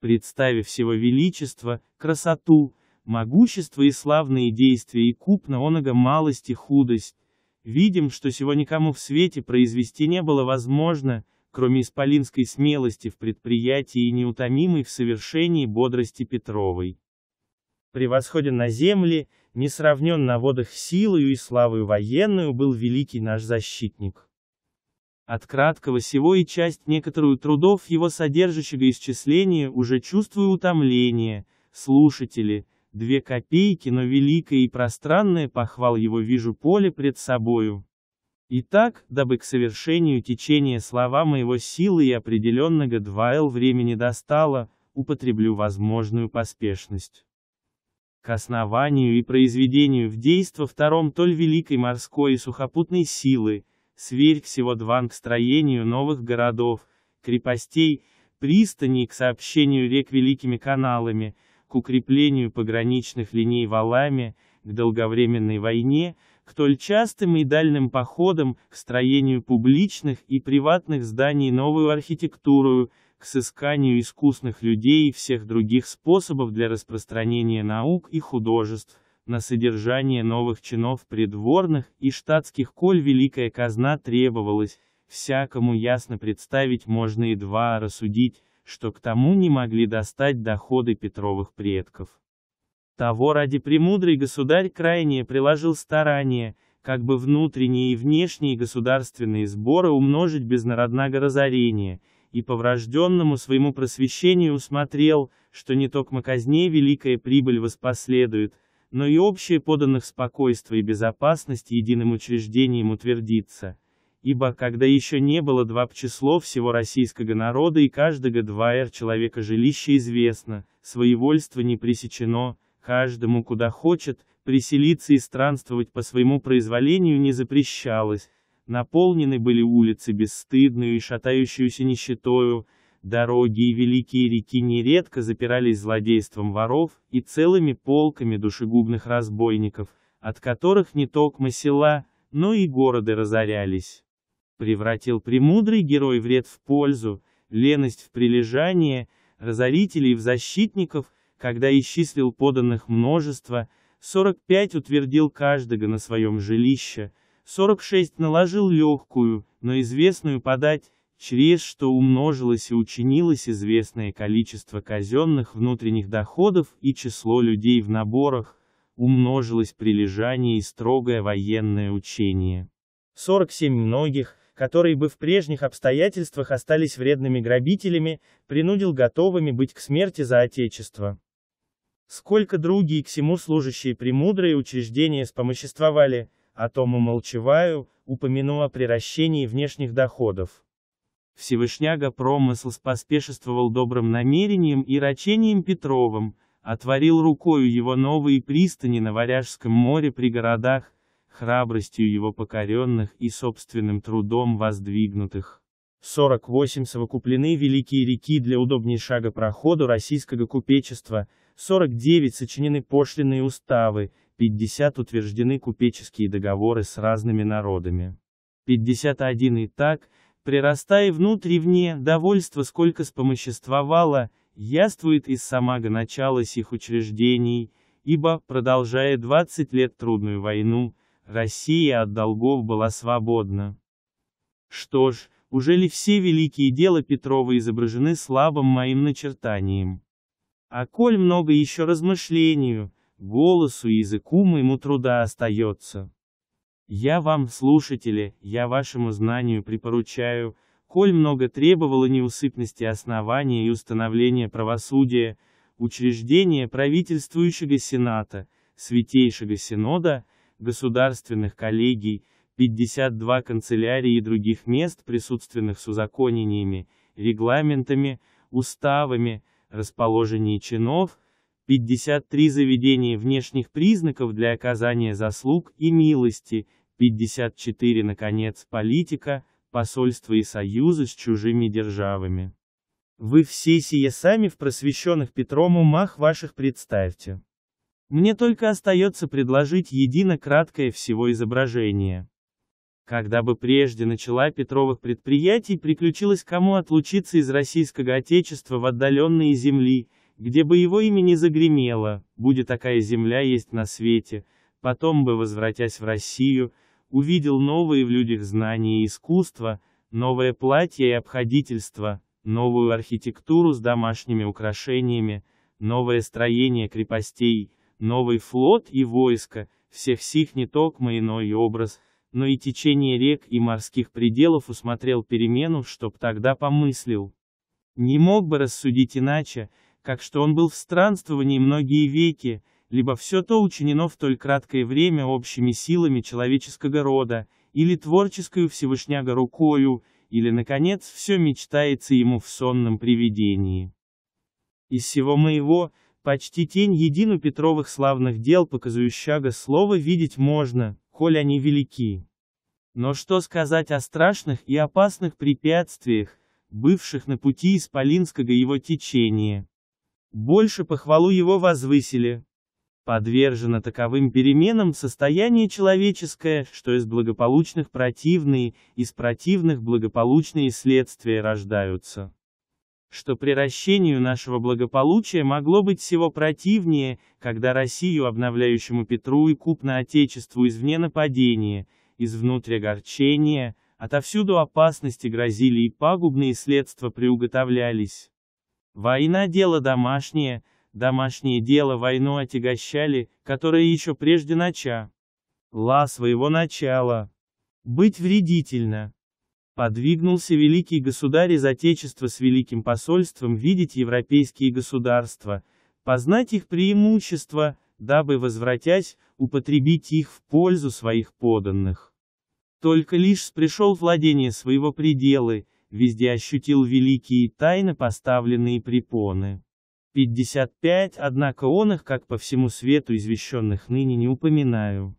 представив всего величество, красоту, могущество и славные действия и купно оного малости и худость, видим, что сего никому в свете произвести не было возможно, кроме исполинской смелости в предприятии и неутомимой в совершении бодрости Петровой. Превосходен на земле, несравнен на водах силою и славою военную был великий наш защитник. От краткого сего и часть некоторую трудов его содержащего исчисления уже чувствую утомление, слушатели, две копейки, но великое и пространное похвал его вижу поле пред собою. Итак, дабы к совершению течения слова моего силы и определенного 2Л времени достало, употреблю возможную поспешность. К основанию и произведению в действо втором толь великой морской и сухопутной силы, Сверь всего дван к строению новых городов, крепостей, пристаней к сообщению рек великими каналами, к укреплению пограничных линий валами, к долговременной войне, к столь частым и дальним походам, к строению публичных и приватных зданий новую архитектуру, к сысканию искусных людей и всех других способов для распространения наук и художеств на содержание новых чинов придворных и штатских, коль великая казна требовалась, всякому ясно представить можно и два, а рассудить, что к тому не могли достать доходы Петровых предков. Того ради премудрый государь крайнее приложил старания, как бы внутренние и внешние государственные сборы умножить без народного разорения, и по врожденному своему просвещению усмотрел, что не только казне великая прибыль воспоследует, но и общее поданных спокойствие и безопасность единым учреждением утвердится. Ибо, когда еще не было два число всего российского народа и каждого два р человека жилище известно, своевольство не пресечено, каждому куда хочет, приселиться и странствовать по своему произволению не запрещалось, наполнены были улицы бесстыдную и шатающуюся нищетою, Дороги и великие реки нередко запирались злодейством воров и целыми полками душегубных разбойников, от которых не только села, но и города разорялись. Превратил премудрый герой вред в пользу, леность в прилежание, разорителей в защитников, когда исчислил поданных множество, 45 утвердил каждого на своем жилище, 46 наложил легкую, но известную подать, Чрез что умножилось и учинилось известное количество казенных внутренних доходов и число людей в наборах, умножилось прилежание и строгое военное учение. 47 многих, которые бы в прежних обстоятельствах остались вредными грабителями, принудил готовыми быть к смерти за Отечество. Сколько другие к всему служащие премудрые учреждения спомоществовали, о том умолчеваю, упомяну о приращении внешних доходов. Всевышняга промысл поспешествовал добрым намерением и рачением Петровым, отворил рукою его новые пристани на Варяжском море при городах, храбростью его покоренных и собственным трудом воздвигнутых. 48 совокуплены великие реки для удобней шага проходу российского купечества, 49 сочинены пошлиные уставы, 50 утверждены купеческие договоры с разными народами. 51 и так, прирастая внутрь и вне, довольство сколько спомоществовало, яствует из самого начала сих учреждений, ибо, продолжая 20 лет трудную войну, Россия от долгов была свободна. Что ж, уже ли все великие дела Петрова изображены слабым моим начертанием? А коль много еще размышлению, голосу и языку моему труда остается. Я вам, слушатели, я вашему знанию припоручаю, коль много требовало неусыпности основания и установления правосудия, учреждения правительствующего Сената, Святейшего Синода, государственных коллегий, 52 канцелярии и других мест, присутственных с узаконениями, регламентами, уставами, расположении чинов, 53 заведения внешних признаков для оказания заслуг и милости, 54 наконец политика, посольства и союзы с чужими державами. Вы все сие сами в просвещенных Петром умах ваших представьте. Мне только остается предложить едино краткое всего изображение. Когда бы прежде начала Петровых предприятий приключилось кому отлучиться из российского отечества в отдаленные земли, где бы его имя не загремело, будет такая земля есть на свете, потом бы, возвратясь в Россию, увидел новые в людях знания и искусства, новое платье и обходительство, новую архитектуру с домашними украшениями, новое строение крепостей, новый флот и войско, всех сих не токмо иной образ, но и течение рек и морских пределов усмотрел перемену, чтоб тогда помыслил. Не мог бы рассудить иначе, как что он был в странствовании многие веки, либо все то учинено в толь краткое время общими силами человеческого рода, или творческую всевышняго рукою, или, наконец, все мечтается ему в сонном привидении. Из всего моего, почти тень едину Петровых славных дел показующага слова видеть можно, коль они велики. Но что сказать о страшных и опасных препятствиях, бывших на пути исполинского его течения? Больше похвалу его возвысили. Подвержено таковым переменам состояние человеческое, что из благополучных противные, из противных благополучные следствия рождаются. Что приращению нашего благополучия могло быть всего противнее, когда Россию обновляющему Петру и купно Отечеству извне нападения, извнутрь огорчения, отовсюду опасности грозили и пагубные следства приуготовлялись. Война – дело домашнее, домашнее дело войну отягощали, которое еще прежде нача. Ла своего начала. Быть вредительно. Подвигнулся великий государь из Отечества с великим посольством видеть европейские государства, познать их преимущества, дабы, возвратясь, употребить их в пользу своих поданных. Только лишь пришел владение своего пределы, везде ощутил великие тайны поставленные препоны. 55, однако он их, как по всему свету извещенных ныне, не упоминаю.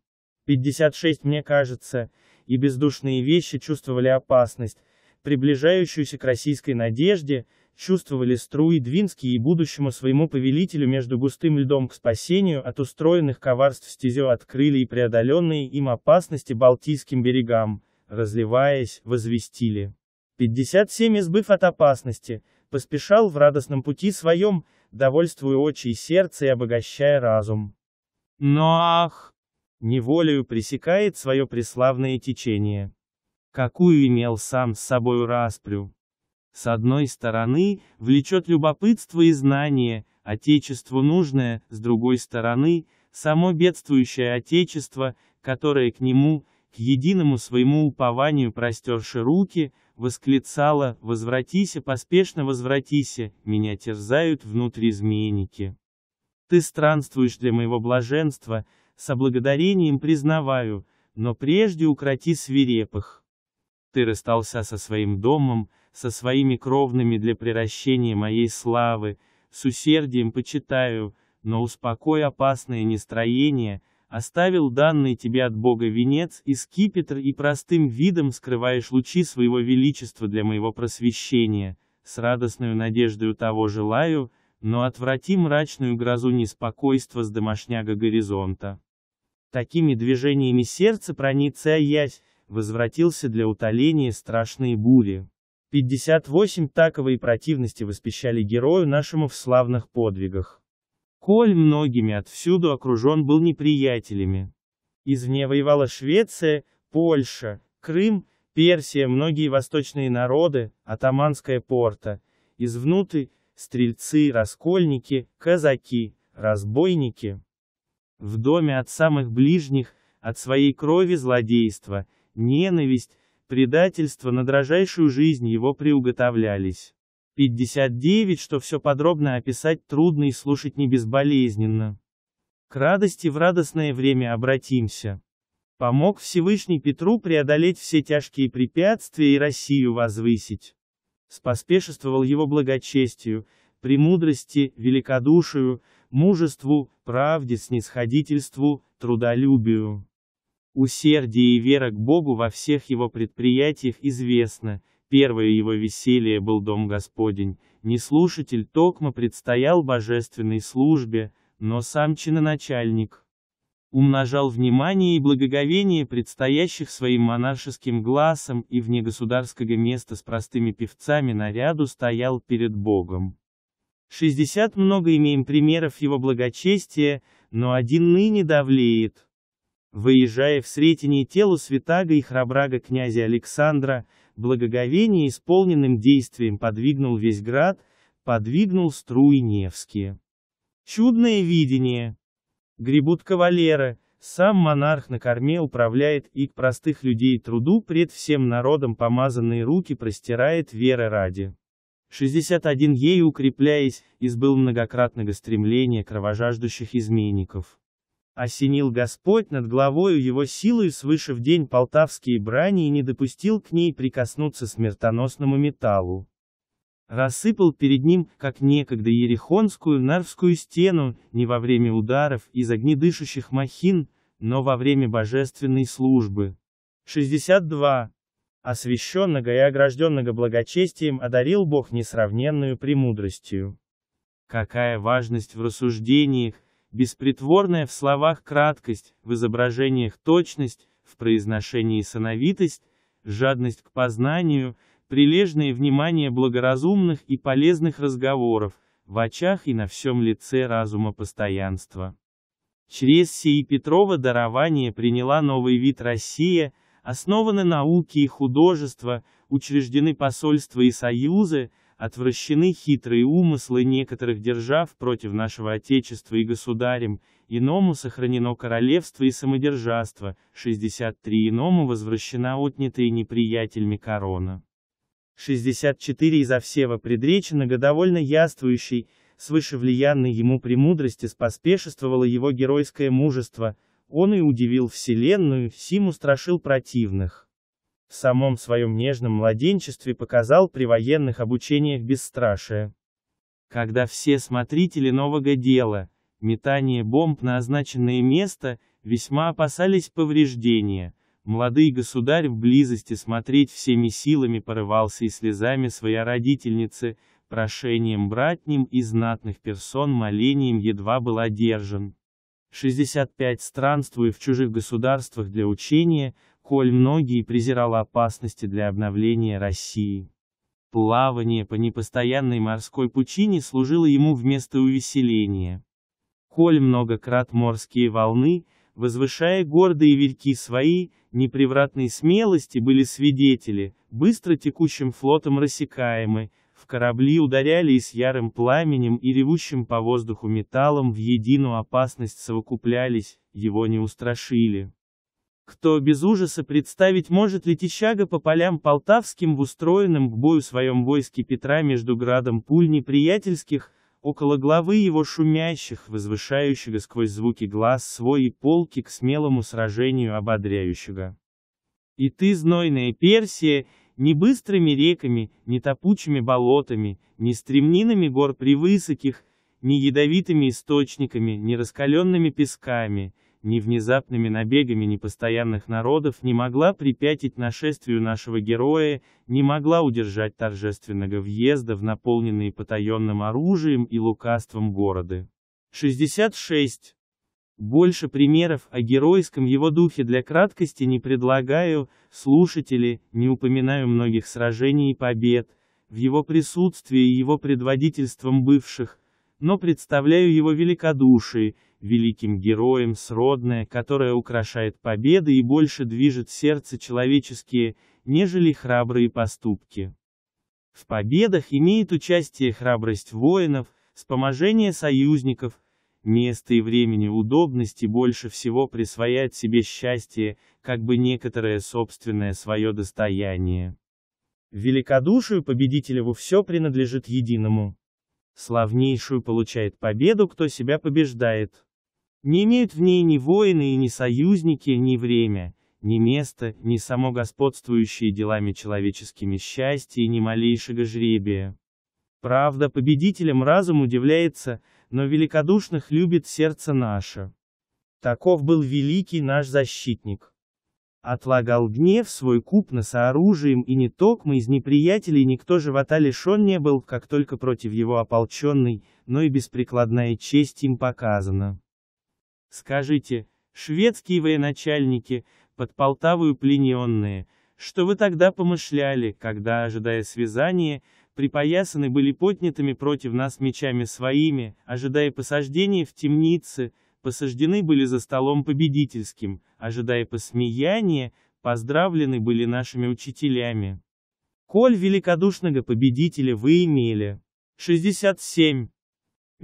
56, мне кажется, и бездушные вещи чувствовали опасность, приближающуюся к российской надежде, чувствовали струи двинский и будущему своему повелителю между густым льдом к спасению от устроенных коварств стезю открыли и преодоленные им опасности Балтийским берегам, разливаясь, возвестили. 57 избыв от опасности, поспешал в радостном пути своем, довольствуя очи и сердце и обогащая разум. Но ах! Неволею пресекает свое преславное течение. Какую имел сам с собою расплю. С одной стороны, влечет любопытство и знание, отечеству нужное, с другой стороны, само бедствующее отечество, которое к нему, к единому своему упованию простерши руки, восклицала, «Возвратися, поспешно возвратися, меня терзают внутри змееники. Ты странствуешь для моего блаженства, со благодарением признаваю, но прежде укроти свирепых. Ты расстался со своим домом, со своими кровными для приращения моей славы, с усердием почитаю, но успокой опасное нестроение, оставил данный тебе от Бога венец и скипетр и простым видом скрываешь лучи своего величества для моего просвещения, с радостной надеждою того желаю, но отврати мрачную грозу неспокойства с домашняга горизонта. Такими движениями сердца проницаясь, возвратился для утоления страшные бури. 58 таковые противности воспещали герою нашему в славных подвигах коль многими отсюду окружен был неприятелями. Извне воевала Швеция, Польша, Крым, Персия, многие восточные народы, атаманская порта, извнуты, стрельцы, раскольники, казаки, разбойники. В доме от самых ближних, от своей крови злодейство, ненависть, предательство на дрожайшую жизнь его приуготовлялись. 59, что все подробно описать трудно и слушать не безболезненно. К радости в радостное время обратимся. Помог Всевышний Петру преодолеть все тяжкие препятствия и Россию возвысить. Споспешествовал его благочестию, премудрости, великодушию, мужеству, правде, снисходительству, трудолюбию. Усердие и вера к Богу во всех его предприятиях известно – Первое его веселье был дом Господень, не слушатель Токма предстоял божественной службе, но сам чиноначальник. Умножал внимание и благоговение предстоящих своим монаршеским глазом и вне государского места с простыми певцами наряду стоял перед Богом. 60 много имеем примеров его благочестия, но один ныне давлеет. Выезжая в Сретение телу святаго и храбрага князя Александра, благоговение исполненным действием подвигнул весь град, подвигнул струи Невские. Чудное видение. Гребут кавалеры, сам монарх на корме управляет и к простых людей труду пред всем народом помазанные руки простирает веры ради. 61 ей укрепляясь, избыл многократного стремления кровожаждущих изменников осенил Господь над главою его силою свыше в день полтавские брани и не допустил к ней прикоснуться смертоносному металлу. Рассыпал перед ним, как некогда ерехонскую нарвскую стену, не во время ударов из огнедышащих махин, но во время божественной службы. 62. Освященного и огражденного благочестием одарил Бог несравненную премудростью. Какая важность в рассуждениях, Беспритворная в словах краткость, в изображениях точность, в произношении сановитость, жадность к познанию, прилежное внимание благоразумных и полезных разговоров, в очах и на всем лице разума постоянства. Через сии Петрова дарование приняла новый вид Россия, основаны науки и художество, учреждены посольства и союзы, отвращены хитрые умыслы некоторых держав против нашего Отечества и государем, иному сохранено королевство и самодержаство, 63 иному возвращена отнятая неприятельми корона. 64 изо всего предречено годовольно яствующий, свыше влиянной ему премудрости споспешествовало его геройское мужество, он и удивил вселенную, сим страшил противных. В самом своем нежном младенчестве показал при военных обучениях бесстрашие. Когда все смотрители нового дела, метание бомб на означенное место, весьма опасались повреждения, молодый государь в близости смотреть всеми силами порывался и слезами своей родительницы, прошением братним и знатных персон молением едва был одержан. 65 странствуя в чужих государствах для учения, коль многие презирал опасности для обновления России. Плавание по непостоянной морской пучине служило ему вместо увеселения. Коль многократ морские волны, возвышая гордые вельки свои, непревратной смелости были свидетели, быстро текущим флотом рассекаемы, в корабли ударяли и с ярым пламенем и ревущим по воздуху металлом в единую опасность совокуплялись, его не устрашили. Кто без ужаса представить может Летищага по полям полтавским в устроенном к бою своем войске Петра между градом пуль неприятельских, около главы его шумящих, возвышающего сквозь звуки глаз свой и полки к смелому сражению ободряющего. И ты, знойная Персия, ни быстрыми реками, ни топучими болотами, ни стремнинами гор превысоких, ни ядовитыми источниками, ни раскаленными песками, ни внезапными набегами непостоянных народов не могла припятить нашествию нашего героя, не могла удержать торжественного въезда в наполненные потаенным оружием и лукавством города. 66. Больше примеров о геройском его духе для краткости не предлагаю, слушатели, не упоминаю многих сражений и побед, в его присутствии и его предводительством бывших, но представляю его великодушие, великим героем сродное, которое украшает победы и больше движет сердце человеческие, нежели храбрые поступки. В победах имеет участие храбрость воинов, вспоможение союзников, место и времени удобности больше всего присвоять себе счастье, как бы некоторое собственное свое достояние. Великодушию победителеву все принадлежит единому. Славнейшую получает победу, кто себя побеждает. Не имеют в ней ни воины и ни союзники, ни время, ни место, ни само господствующее делами человеческими счастье и ни малейшего жребия. Правда, победителям разум удивляется, но великодушных любит сердце наше. Таков был великий наш защитник. Отлагал гнев свой куп на оружием и не токмо из неприятелей никто живота лишен не был, как только против его ополченный, но и беспрекладная честь им показана. Скажите, шведские военачальники, под Полтавою плененные, что вы тогда помышляли, когда, ожидая связания, припоясаны были поднятыми против нас мечами своими, ожидая посаждения в темнице, посаждены были за столом победительским, ожидая посмеяния, поздравлены были нашими учителями. Коль великодушного победителя вы имели. 67.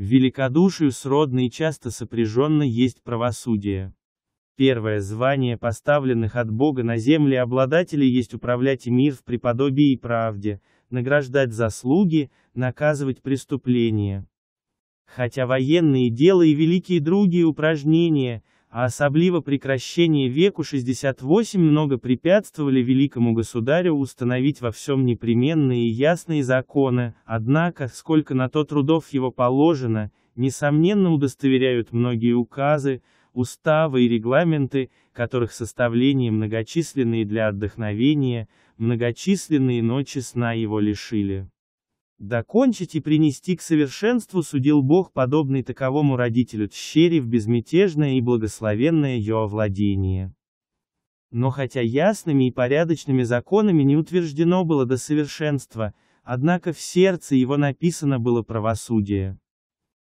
Великодушию сродно и часто сопряженно есть правосудие. Первое звание поставленных от Бога на земле обладателей есть управлять мир в преподобии и правде, награждать заслуги, наказывать преступления. Хотя военные дела и великие другие упражнения, а особливо прекращение веку 68 много препятствовали великому государю установить во всем непременные и ясные законы, однако, сколько на то трудов его положено, несомненно удостоверяют многие указы, уставы и регламенты, которых составление многочисленные для отдохновения, многочисленные ночи сна его лишили. Докончить и принести к совершенству судил Бог подобный таковому родителю тщери в безмятежное и благословенное ее овладение. Но хотя ясными и порядочными законами не утверждено было до совершенства, однако в сердце его написано было правосудие.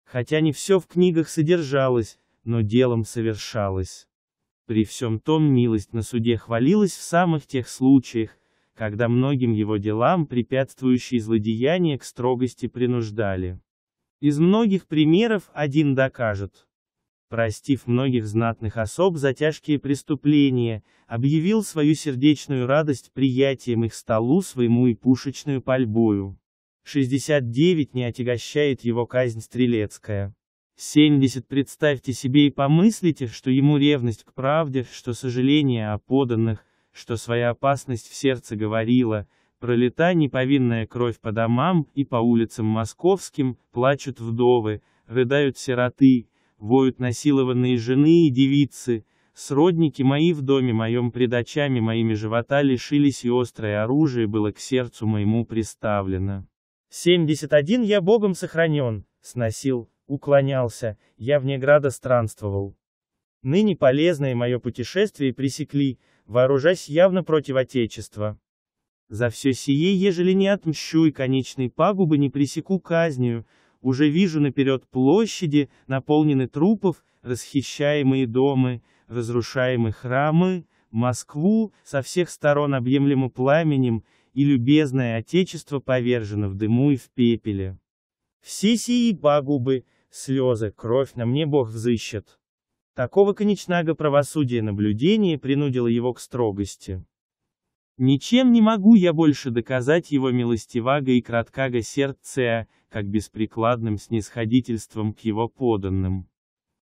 Хотя не все в книгах содержалось, но делом совершалось. При всем том милость на суде хвалилась в самых тех случаях, когда многим его делам препятствующие злодеяния к строгости принуждали. Из многих примеров один докажет. Простив многих знатных особ за тяжкие преступления, объявил свою сердечную радость приятием их столу своему и пушечную пальбою. 69 не отягощает его казнь стрелецкая. 70 Представьте себе и помыслите, что ему ревность к правде, что сожаление о поданных, что своя опасность в сердце говорила, пролета неповинная кровь по домам и по улицам московским, плачут вдовы, рыдают сироты, воют насилованные жены и девицы, сродники мои в доме моем пред очами моими живота лишились и острое оружие было к сердцу моему приставлено. 71 я Богом сохранен, сносил, уклонялся, я вне града странствовал. Ныне полезное мое путешествие пресекли, вооружась явно против Отечества. За все сие, ежели не отмщу и конечной пагубы не пресеку казнью, уже вижу наперед площади, наполнены трупов, расхищаемые дома, разрушаемые храмы, Москву, со всех сторон объемлемо пламенем, и любезное Отечество повержено в дыму и в пепеле. Все сии пагубы, слезы, кровь на мне Бог взыщет. Такого конечного правосудия наблюдение принудило его к строгости. Ничем не могу я больше доказать его милостиваго и краткаго сердце, как беспрекладным снисходительством к его поданным.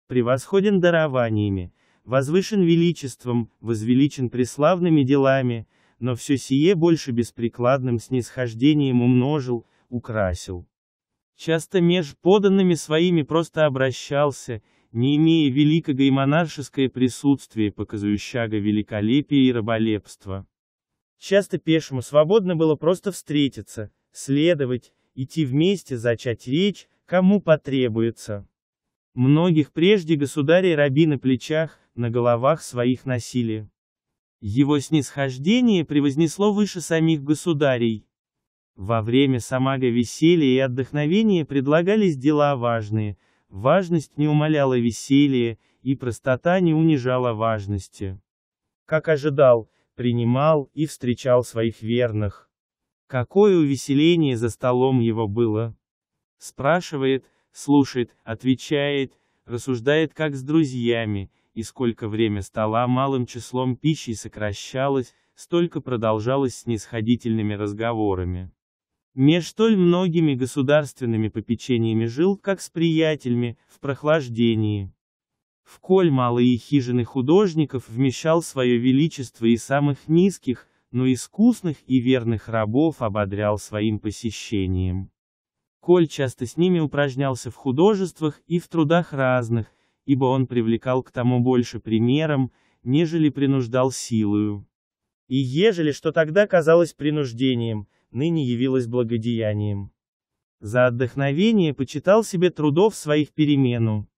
Превосходен дарованиями, возвышен величеством, возвеличен преславными делами, но все сие больше беспрекладным снисхождением умножил, украсил. Часто меж поданными своими просто обращался, не имея великого и монаршеское присутствие, показующего великолепия и раболепства. Часто пешему свободно было просто встретиться, следовать, идти вместе, зачать речь, кому потребуется. Многих прежде государей раби на плечах, на головах своих носили. Его снисхождение превознесло выше самих государей. Во время самага веселья и отдохновения предлагались дела важные – Важность не умаляла веселье, и простота не унижала важности. Как ожидал, принимал и встречал своих верных. Какое увеселение за столом его было. Спрашивает, слушает, отвечает, рассуждает как с друзьями, и сколько время стола малым числом пищи сокращалось, столько продолжалось с нисходительными разговорами. Меж столь многими государственными попечениями жил, как с приятелями, в прохлаждении. В коль малые хижины художников вмещал свое величество и самых низких, но искусных и верных рабов ободрял своим посещением. Коль часто с ними упражнялся в художествах и в трудах разных, ибо он привлекал к тому больше примером, нежели принуждал силою. И ежели что тогда казалось принуждением – ныне явилось благодеянием. За отдохновение почитал себе трудов своих перемену.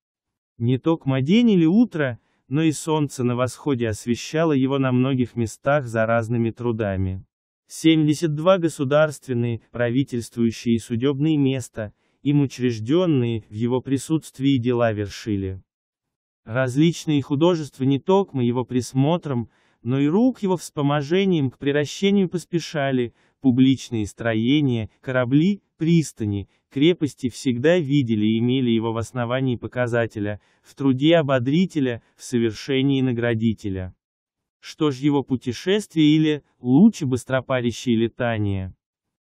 Не токмо день или утро, но и солнце на восходе освещало его на многих местах за разными трудами. 72 государственные, правительствующие и судебные места, им учрежденные, в его присутствии дела вершили. Различные художества не токмо его присмотром, но и рук его вспоможением к приращению поспешали, Публичные строения, корабли, пристани, крепости всегда видели и имели его в основании показателя, в труде ободрителя, в совершении наградителя. Что ж его путешествие или, лучше быстропарящее летание?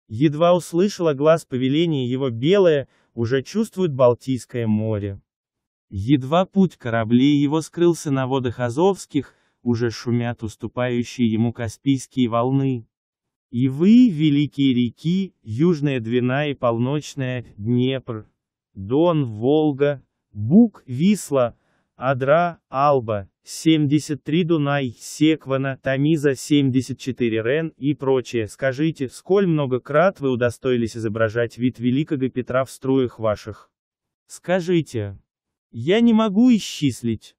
Едва услышала глаз повеление его белое, уже чувствует Балтийское море. Едва путь кораблей его скрылся на водах Азовских, уже шумят уступающие ему Каспийские волны. И вы, Великие реки, Южная Двина и Полночная, Днепр, Дон, Волга, Бук, Висла, Адра, Алба, 73 Дунай, Секвана, Тамиза, 74 Рен и прочее. Скажите, сколь много крат вы удостоились изображать вид Великого Петра в струях ваших? Скажите. Я не могу исчислить.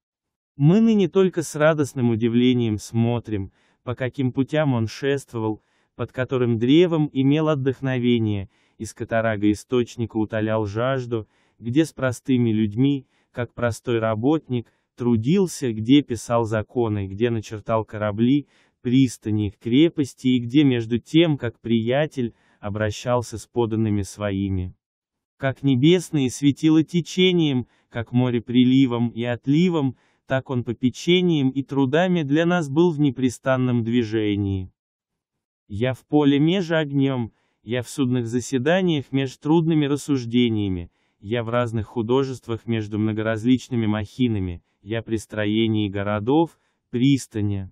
Мы ныне только с радостным удивлением смотрим, по каким путям он шествовал, под которым древом имел отдохновение, из катарага источника утолял жажду, где с простыми людьми, как простой работник, трудился, где писал законы, где начертал корабли, пристани, крепости и где между тем, как приятель, обращался с поданными своими. Как небесные светило течением, как море приливом и отливом, так он попечением и трудами для нас был в непрестанном движении. Я в поле меж огнем, я в судных заседаниях меж трудными рассуждениями, я в разных художествах между многоразличными махинами, я при строении городов, пристани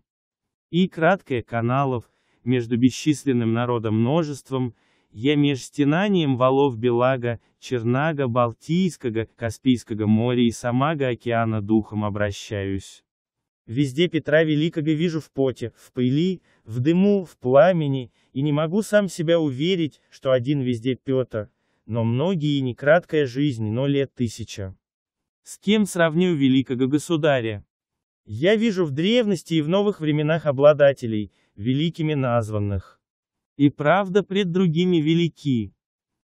и краткое каналов, между бесчисленным народом множеством, я меж стенанием валов Белага, Чернага, Балтийского, Каспийского моря и Самага океана духом обращаюсь. Везде Петра Великого вижу в поте, в пыли, в дыму, в пламени, и не могу сам себя уверить, что один везде Петр, но многие и не краткая жизнь, но лет тысяча. С кем сравню великого государя? Я вижу в древности и в новых временах обладателей, великими названных. И правда пред другими велики.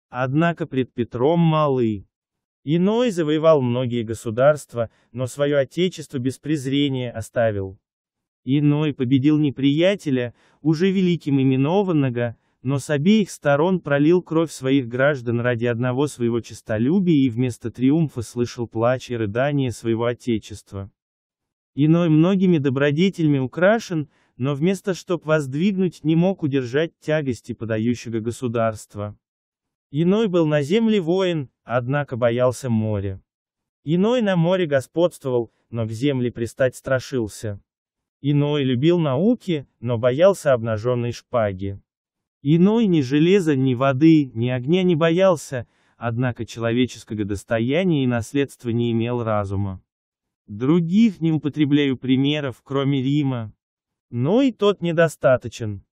Однако пред Петром малы. Иной завоевал многие государства, но свое отечество без презрения оставил. Иной победил неприятеля, уже великим именованного, но с обеих сторон пролил кровь своих граждан ради одного своего честолюбия и вместо триумфа слышал плач и рыдания своего отечества. Иной многими добродетелями украшен, но вместо чтоб воздвигнуть не мог удержать тягости подающего государства. Иной был на земле воин, однако боялся моря. Иной на море господствовал, но к земле пристать страшился. Иной любил науки, но боялся обнаженной шпаги. Иной ни железа, ни воды, ни огня не боялся, однако человеческого достояния и наследства не имел разума. Других не употребляю примеров, кроме Рима. Но и тот недостаточен.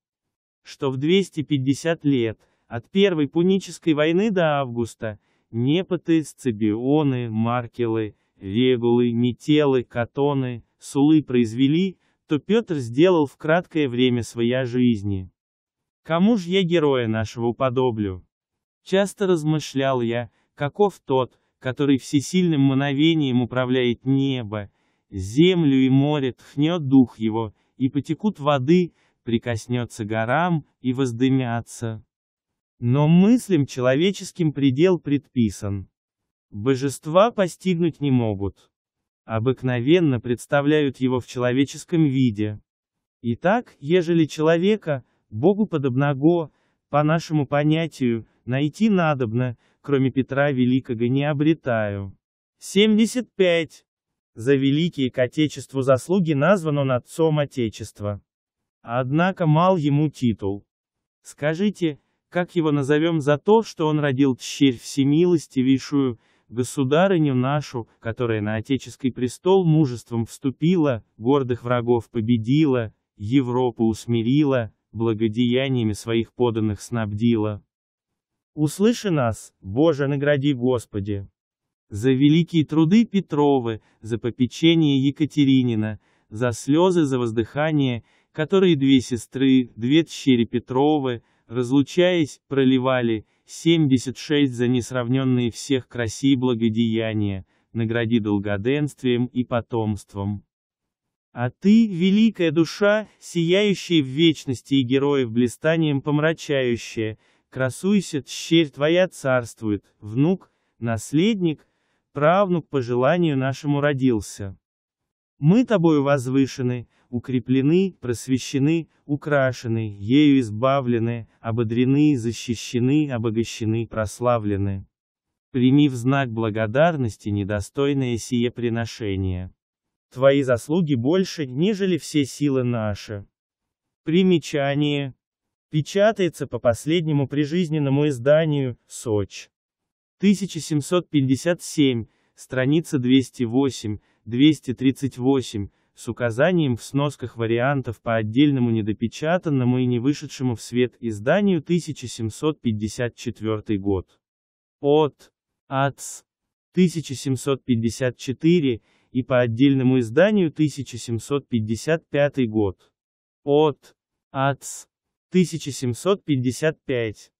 Что в 250 лет, от Первой Пунической войны до августа, Непоты, сцебионы, маркелы, регулы, метелы, катоны, сулы произвели, то Петр сделал в краткое время своя жизни. Кому ж я героя нашего уподоблю? Часто размышлял я, каков тот, который всесильным мановением управляет небо, землю и море, тхнет дух его, и потекут воды, прикоснется горам, и воздымятся. Но мыслям человеческим предел предписан. Божества постигнуть не могут. Обыкновенно представляют его в человеческом виде. Итак, ежели человека, Богу подобного, по нашему понятию, найти надобно, кроме Петра Великого не обретаю. 75. За великие к Отечеству заслуги назван он Отцом Отечества. Однако мал ему титул. Скажите, как его назовем за то, что он родил тщерь всемилостивейшую, государыню нашу, которая на отеческий престол мужеством вступила, гордых врагов победила, Европу усмирила, благодеяниями своих поданных снабдила. Услыши нас, Боже, награди Господи! За великие труды Петровы, за попечение Екатеринина, за слезы, за воздыхание, которые две сестры, две тщери Петровы, разлучаясь, проливали, 76 за несравненные всех краси и благодеяния, награди долгоденствием и потомством. А ты, великая душа, сияющая в вечности и героев блистанием помрачающая, красуйся, тщерь твоя царствует, внук, наследник, правнук по желанию нашему родился. Мы тобою возвышены, укреплены, просвещены, украшены, ею избавлены, ободрены, защищены, обогащены, прославлены. Прими в знак благодарности недостойное сие приношение. Твои заслуги больше, нежели все силы наши. Примечание. Печатается по последнему прижизненному изданию, Соч. 1757, страница 208, 238, с указанием в сносках вариантов по отдельному недопечатанному и не вышедшему в свет изданию 1754 год. От. Ац. 1754, и по отдельному изданию 1755 год. От. Ац. 1755.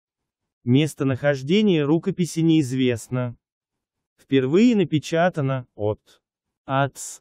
Местонахождение рукописи неизвестно. Впервые напечатано, от. Ац.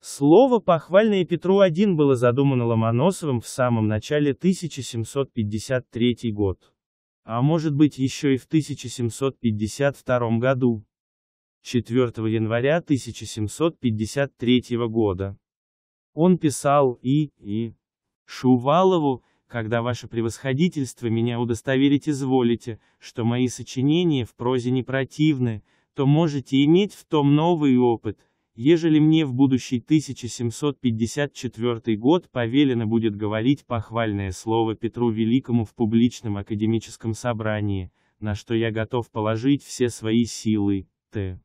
Слово «похвальное Петру-1» было задумано Ломоносовым в самом начале 1753 год. А может быть еще и в 1752 году. 4 января 1753 года. Он писал и, и Шувалову, когда ваше превосходительство меня удостоверить изволите, что мои сочинения в прозе не противны, то можете иметь в том новый опыт, Ежели мне в будущий 1754 год повелено будет говорить похвальное слово Петру Великому в публичном академическом собрании, на что я готов положить все свои силы, т.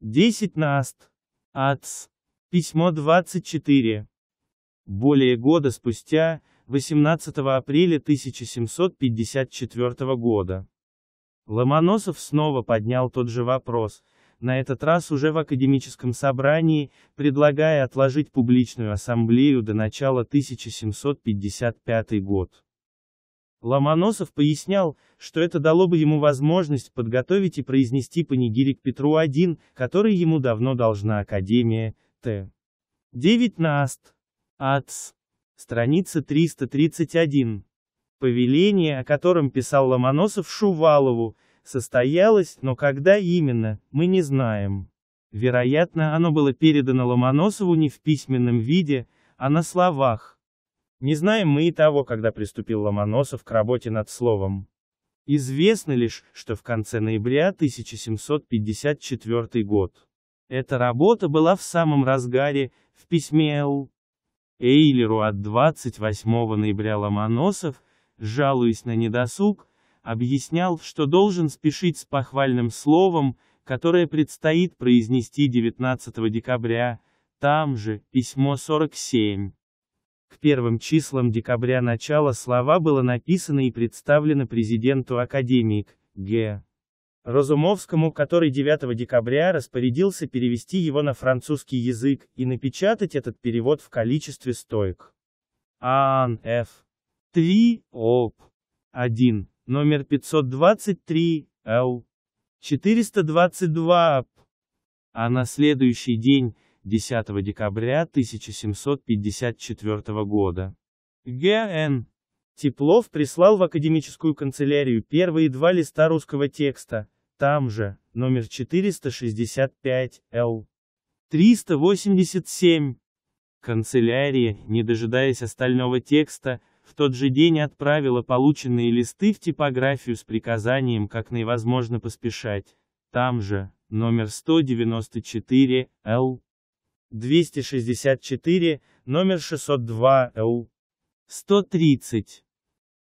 10 наст. Ац. Письмо 24. Более года спустя, 18 апреля 1754 года. Ломоносов снова поднял тот же вопрос – на этот раз уже в академическом собрании, предлагая отложить публичную ассамблею до начала 1755 год. Ломоносов пояснял, что это дало бы ему возможность подготовить и произнести панигирик Петру I, который ему давно должна Академия, Т. 9 Наст. Ац. Страница 331. Повеление, о котором писал Ломоносов Шувалову, состоялось, но когда именно, мы не знаем. Вероятно, оно было передано Ломоносову не в письменном виде, а на словах. Не знаем мы и того, когда приступил Ломоносов к работе над словом. Известно лишь, что в конце ноября 1754 год. Эта работа была в самом разгаре, в письме Л. Эйлеру от 28 ноября Ломоносов, жалуясь на недосуг, объяснял, что должен спешить с похвальным словом, которое предстоит произнести 19 декабря, там же, письмо 47. К первым числам декабря начала слова было написано и представлено президенту академик Г. Разумовскому, который 9 декабря распорядился перевести его на французский язык и напечатать этот перевод в количестве стоек. АН Ф. 3 ОП. 1 номер 523, л 422 АП. А на следующий день, 10 декабря 1754 года, Г.Н. Теплов прислал в академическую канцелярию первые два листа русского текста, там же, номер 465, Л. 387. Канцелярия, не дожидаясь остального текста, в тот же день отправила полученные листы в типографию с приказанием как наивозможно поспешать. Там же, номер 194, Л. 264, номер 602, Л. 130.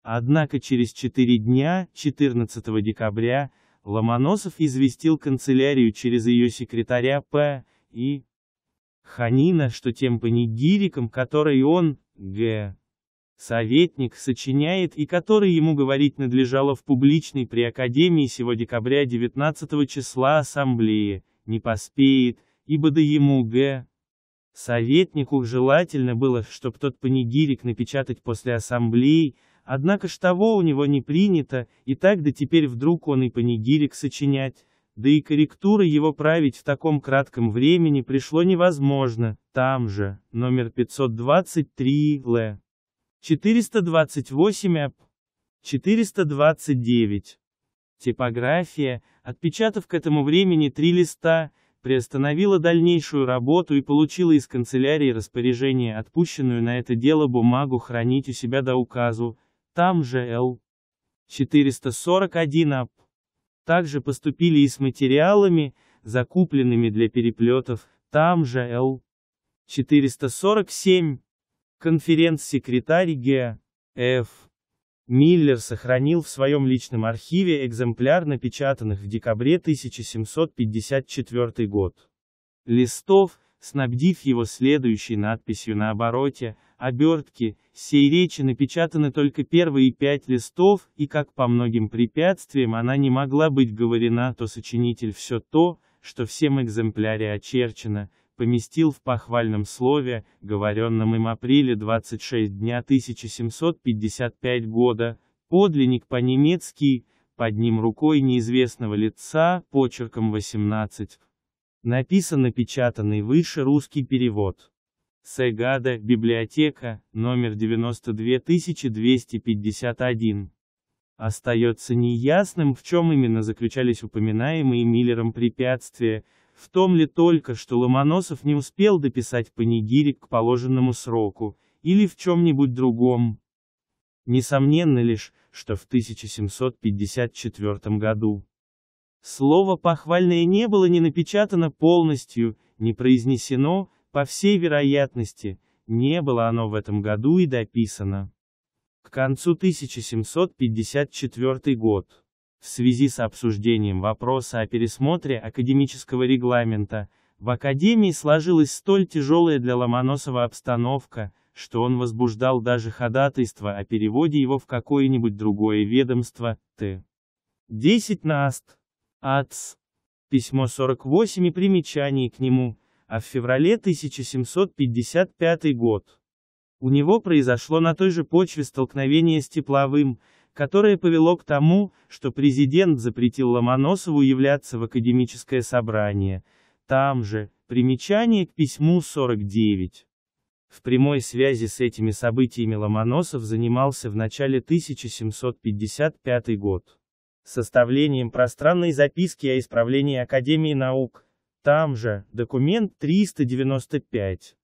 Однако через четыре дня, 14 декабря, Ломоносов известил канцелярию через ее секретаря П. и Ханина, что тем панигириком, который он, Г советник, сочиняет и который ему говорить надлежало в публичной при Академии сего декабря 19 числа Ассамблеи, не поспеет, ибо до ему г. Советнику желательно было, чтоб тот панигирик напечатать после ассамблеи, однако ж того у него не принято, и так да теперь вдруг он и панигирик сочинять, да и корректуры его править в таком кратком времени пришло невозможно, там же, номер 523, л. 428 АП, 429. Типография, отпечатав к этому времени три листа, приостановила дальнейшую работу и получила из канцелярии распоряжение отпущенную на это дело бумагу хранить у себя до указу, там же Л. 441 АП. Также поступили и с материалами, закупленными для переплетов, там же Л. 447. Конференц-секретарь Г. Ф. Миллер сохранил в своем личном архиве экземпляр напечатанных в декабре 1754 год листов, снабдив его следующей надписью на обороте, обертки, сей речи напечатаны только первые пять листов, и как по многим препятствиям она не могла быть говорена, то сочинитель все то, что всем экземпляре очерчено, поместил в похвальном слове, говоренном им апреле 26 дня 1755 года, подлинник по-немецки, под ним рукой неизвестного лица, почерком 18. Написан напечатанный выше русский перевод. Сегада, библиотека, номер 92251. Остается неясным, в чем именно заключались упоминаемые Миллером препятствия, в том ли только, что Ломоносов не успел дописать панигирик к положенному сроку, или в чем-нибудь другом. Несомненно лишь, что в 1754 году слово «похвальное» не было ни напечатано полностью, ни произнесено, по всей вероятности, не было оно в этом году и дописано. К концу 1754 год. В связи с обсуждением вопроса о пересмотре академического регламента, в Академии сложилась столь тяжелая для Ломоносова обстановка, что он возбуждал даже ходатайство о переводе его в какое-нибудь другое ведомство, Т. 10 на АСТ. АЦ. Письмо 48 и примечание к нему, а в феврале 1755 год. У него произошло на той же почве столкновение с тепловым, которое повело к тому, что президент запретил Ломоносову являться в академическое собрание. Там же, примечание к письму 49. В прямой связи с этими событиями Ломоносов занимался в начале 1755 год. Составлением пространной записки о исправлении Академии наук. Там же, документ 395.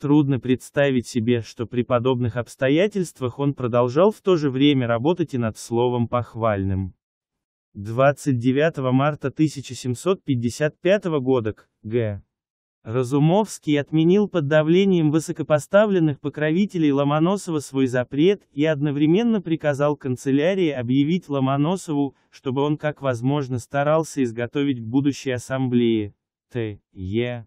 Трудно представить себе, что при подобных обстоятельствах он продолжал в то же время работать и над словом похвальным. 29 марта 1755 года Г. Разумовский отменил под давлением высокопоставленных покровителей Ломоносова свой запрет и одновременно приказал канцелярии объявить Ломоносову, чтобы он как возможно старался изготовить к будущей ассамблее Т.Е.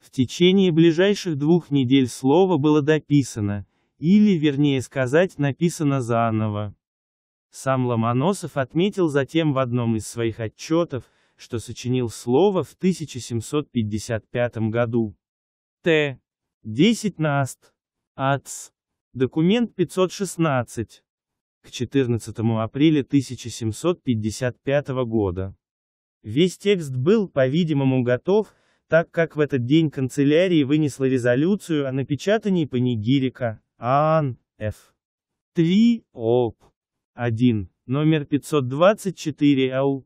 В течение ближайших двух недель слово было дописано, или, вернее сказать, написано заново. Сам Ломоносов отметил затем в одном из своих отчетов, что сочинил слово в 1755 году. Т. 10 наст. Ац. Документ 516. К 14 апреля 1755 года. Весь текст был, по-видимому, готов, так как в этот день канцелярия вынесла резолюцию о напечатании панигирика ААН Ф. 3 ОП 1 номер 524 АУ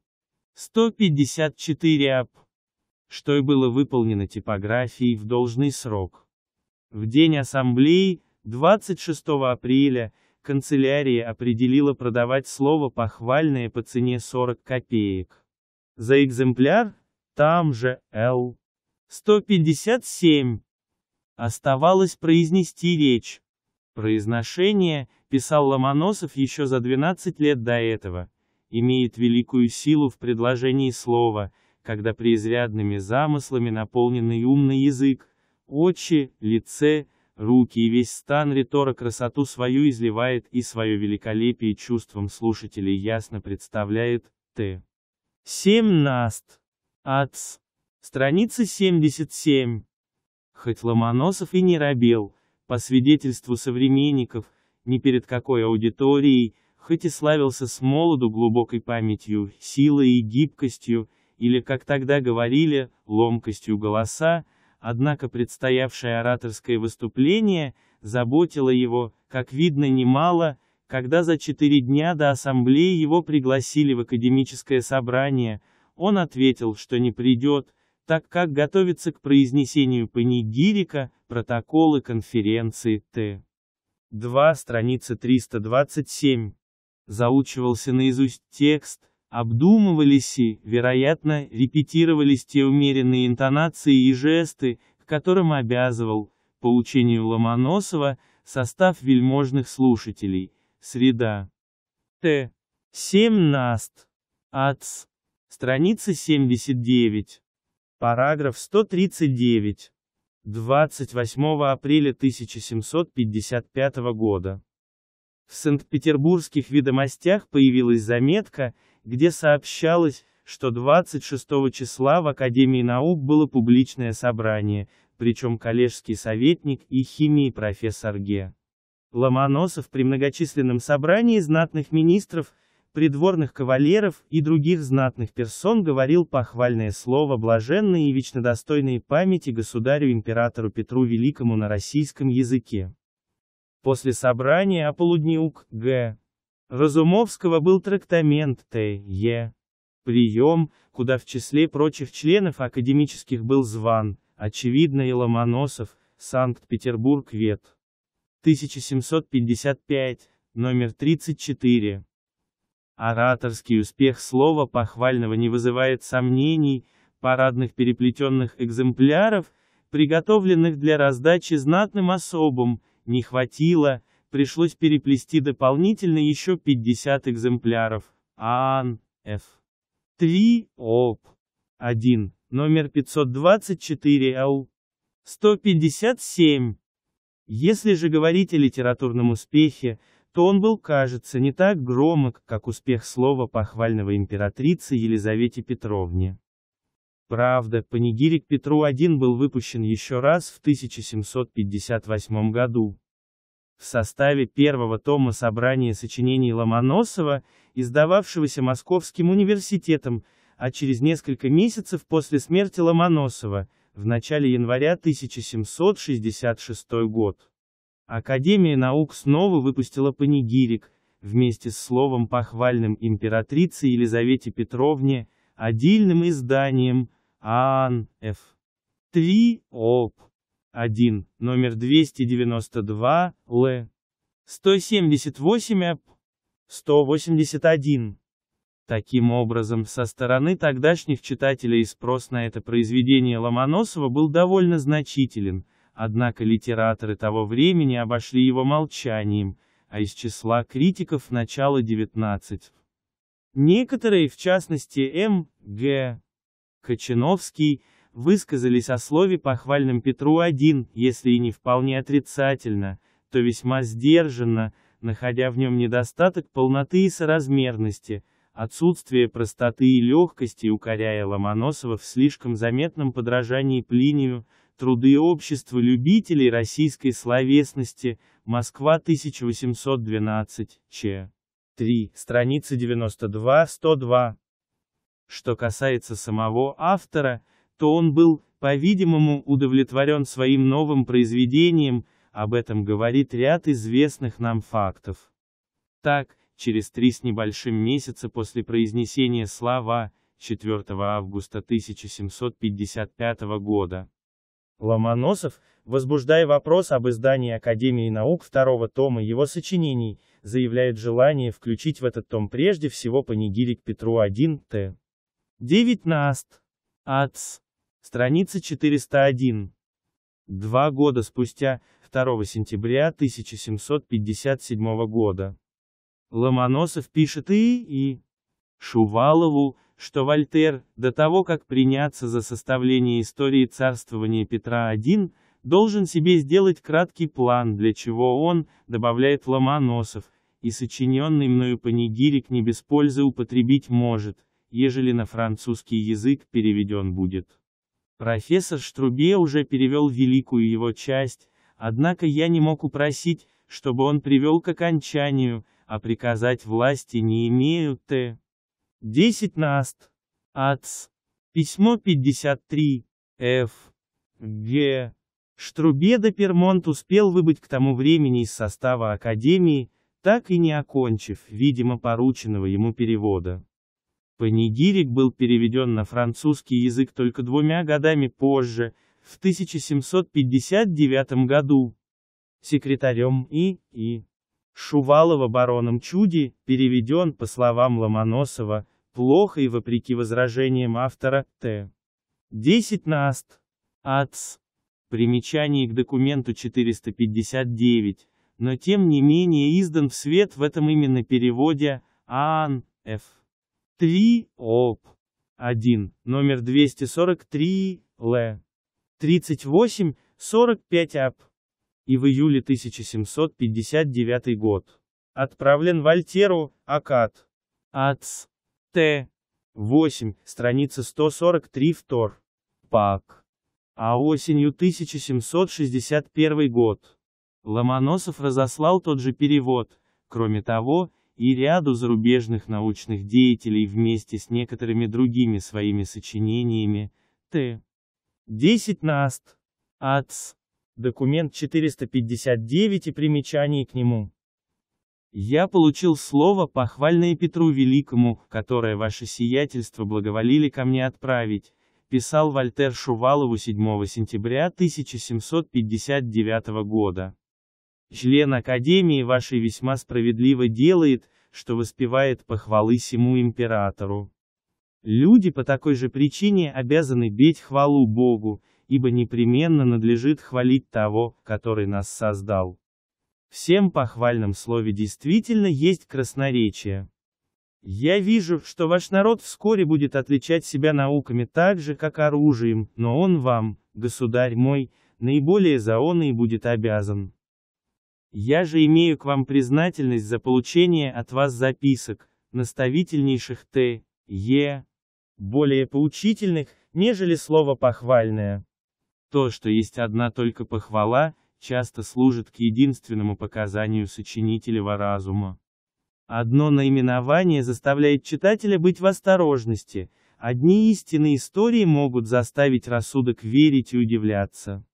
154 АП, что и было выполнено типографией в должный срок. В день ассамблеи, 26 апреля, канцелярия определила продавать слово похвальное по цене 40 копеек. За экземпляр, там же, Л. 157. Оставалось произнести речь. Произношение, писал Ломоносов еще за 12 лет до этого, имеет великую силу в предложении слова, когда преизрядными замыслами наполненный умный язык, очи, лице, руки и весь стан ритора красоту свою изливает и свое великолепие чувством слушателей ясно представляет, т. 17. Ац. Страница 77. Хоть Ломоносов и не робел, по свидетельству современников, ни перед какой аудиторией, хоть и славился с молоду глубокой памятью, силой и гибкостью, или, как тогда говорили, ломкостью голоса, однако предстоявшее ораторское выступление, заботило его, как видно, немало, когда за четыре дня до ассамблеи его пригласили в академическое собрание, он ответил, что не придет, так как готовится к произнесению панигирика, протоколы конференции Т. 2 страница 327. Заучивался наизусть текст, обдумывались и, вероятно, репетировались те умеренные интонации и жесты, к которым обязывал, по учению Ломоносова, состав вельможных слушателей. Среда. Т. 17. Ац. Страница 79. Параграф 139. 28 апреля 1755 года. В Санкт-Петербургских ведомостях появилась заметка, где сообщалось, что 26 числа в Академии наук было публичное собрание, причем коллежский советник и химии профессор Г. Ломоносов при многочисленном собрании знатных министров – придворных кавалеров и других знатных персон говорил похвальное слово блаженной и вечно достойной памяти государю-императору Петру Великому на российском языке. После собрания Аполудниук, Г. Разумовского был трактамент е. Прием, куда в числе прочих членов академических был зван, очевидно и Ломоносов, Санкт-Петербург вет. 1755, номер 34. Ораторский успех слова похвального не вызывает сомнений, парадных переплетенных экземпляров, приготовленных для раздачи знатным особам, не хватило, пришлось переплести дополнительно еще 50 экземпляров. ААН, Ф. 3, ОП. 1, номер 524 АУ. 157. Если же говорить о литературном успехе, то он был, кажется, не так громок, как успех слова похвального императрицы Елизавете Петровне. Правда, панигирик Петру-1 был выпущен еще раз в 1758 году. В составе первого тома собрания сочинений Ломоносова, издававшегося Московским университетом, а через несколько месяцев после смерти Ломоносова, в начале января 1766 год. Академия наук снова выпустила панигирик, вместе с словом похвальным императрице Елизавете Петровне, отдельным изданием, ААН, Ф. 3, ОП. 1, номер 292, Л. 178, АП. 181. Таким образом, со стороны тогдашних читателей спрос на это произведение Ломоносова был довольно значителен – Однако литераторы того времени обошли его молчанием, а из числа критиков начала XIX Некоторые, в частности М. Г. Кочановский, высказались о слове похвальном Петру-1, если и не вполне отрицательно, то весьма сдержанно, находя в нем недостаток полноты и соразмерности, отсутствие простоты и легкости, укоряя Ломоносова в слишком заметном подражании Плинию, Труды общества любителей российской словесности, Москва 1812, ч. 3, страница 92-102. Что касается самого автора, то он был, по-видимому, удовлетворен своим новым произведением, об этом говорит ряд известных нам фактов. Так, через три с небольшим месяца после произнесения слова, 4 августа 1755 года, Ломоносов, возбуждая вопрос об издании Академии наук второго тома его сочинений, заявляет желание включить в этот том прежде всего панигирик Петру 1 Т. 19 Наст. Ац. Страница 401. Два года спустя, 2 сентября 1757 года. Ломоносов пишет и и Шувалову, что Вольтер, до того как приняться за составление истории царствования Петра I, должен себе сделать краткий план, для чего он, добавляет Ломоносов, и сочиненный мною панигирик не без пользы употребить может, ежели на французский язык переведен будет. Профессор Штрубе уже перевел великую его часть, однако я не мог упросить, чтобы он привел к окончанию, а приказать власти не имеют т. 10 наст. Ац. Письмо 53. Ф. Г. Штрубеда Пермонт успел выбыть к тому времени из состава Академии, так и не окончив, видимо, порученного ему перевода. Панигирик был переведен на французский язык только двумя годами позже, в 1759 году. Секретарем И. И. Шувалова бароном Чуди, переведен, по словам Ломоносова, плохо и вопреки возражениям автора, Т. 10 НАСТ. АЦ. Примечание к документу 459, но тем не менее издан в свет в этом именно переводе, АН Ф. 3, ОП. 1, номер 243, Л. 38, 45 АП. И в июле 1759 год. Отправлен Вольтеру, Акад. АЦ. Т. 8, страница 143 втор. Пак. А осенью 1761 год. Ломоносов разослал тот же перевод, кроме того, и ряду зарубежных научных деятелей вместе с некоторыми другими своими сочинениями, Т. 10 наст. Ац. Документ 459 и примечаний к нему. Я получил слово, похвальное Петру Великому, которое ваше сиятельство благоволили ко мне отправить, писал Вольтер Шувалову 7 сентября 1759 года. Член Академии вашей весьма справедливо делает, что воспевает похвалы сему императору. Люди по такой же причине обязаны бить хвалу Богу, ибо непременно надлежит хвалить того, который нас создал. Всем похвальном слове действительно есть красноречие. Я вижу, что ваш народ вскоре будет отличать себя науками так же, как оружием, но он вам, государь мой, наиболее за он и будет обязан. Я же имею к вам признательность за получение от вас записок, наставительнейших Т, Е, более поучительных, нежели слово похвальное. То, что есть одна только похвала, часто служит к единственному показанию сочинителева разума. Одно наименование заставляет читателя быть в осторожности, одни истинные истории могут заставить рассудок верить и удивляться.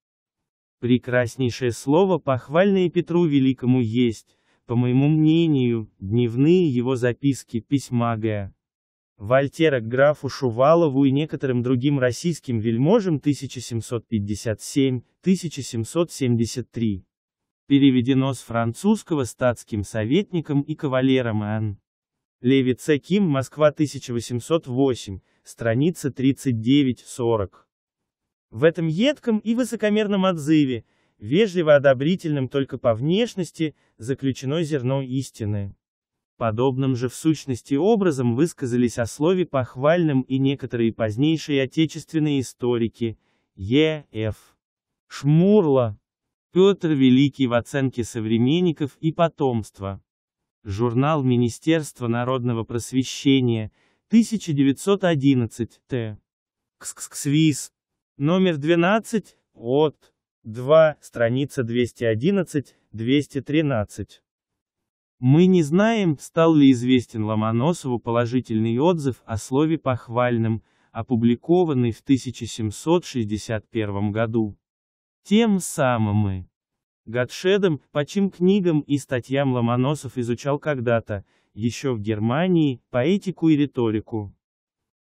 Прекраснейшее слово, похвальное Петру Великому, есть, по моему мнению, дневные его записки, письма Г. Вольтера к графу Шувалову и некоторым другим российским вельможам 1757-1773. Переведено с французского статским советником и кавалером Н. Леви Ким, Москва 1808, страница 39-40. В этом едком и высокомерном отзыве, вежливо одобрительном только по внешности, заключено зерно истины. Подобным же в сущности образом высказались о слове похвальным и некоторые позднейшие отечественные историки, Е.Ф. Шмурла, Петр Великий в оценке современников и потомства. Журнал Министерства народного просвещения, 1911, Т. Ксксвиз, номер 12, от 2, страница 211, 213. Мы не знаем, стал ли известен Ломоносову положительный отзыв о слове «похвальным», опубликованный в 1761 году. Тем самым и Гатшедом, по чьим книгам и статьям Ломоносов изучал когда-то, еще в Германии, поэтику и риторику.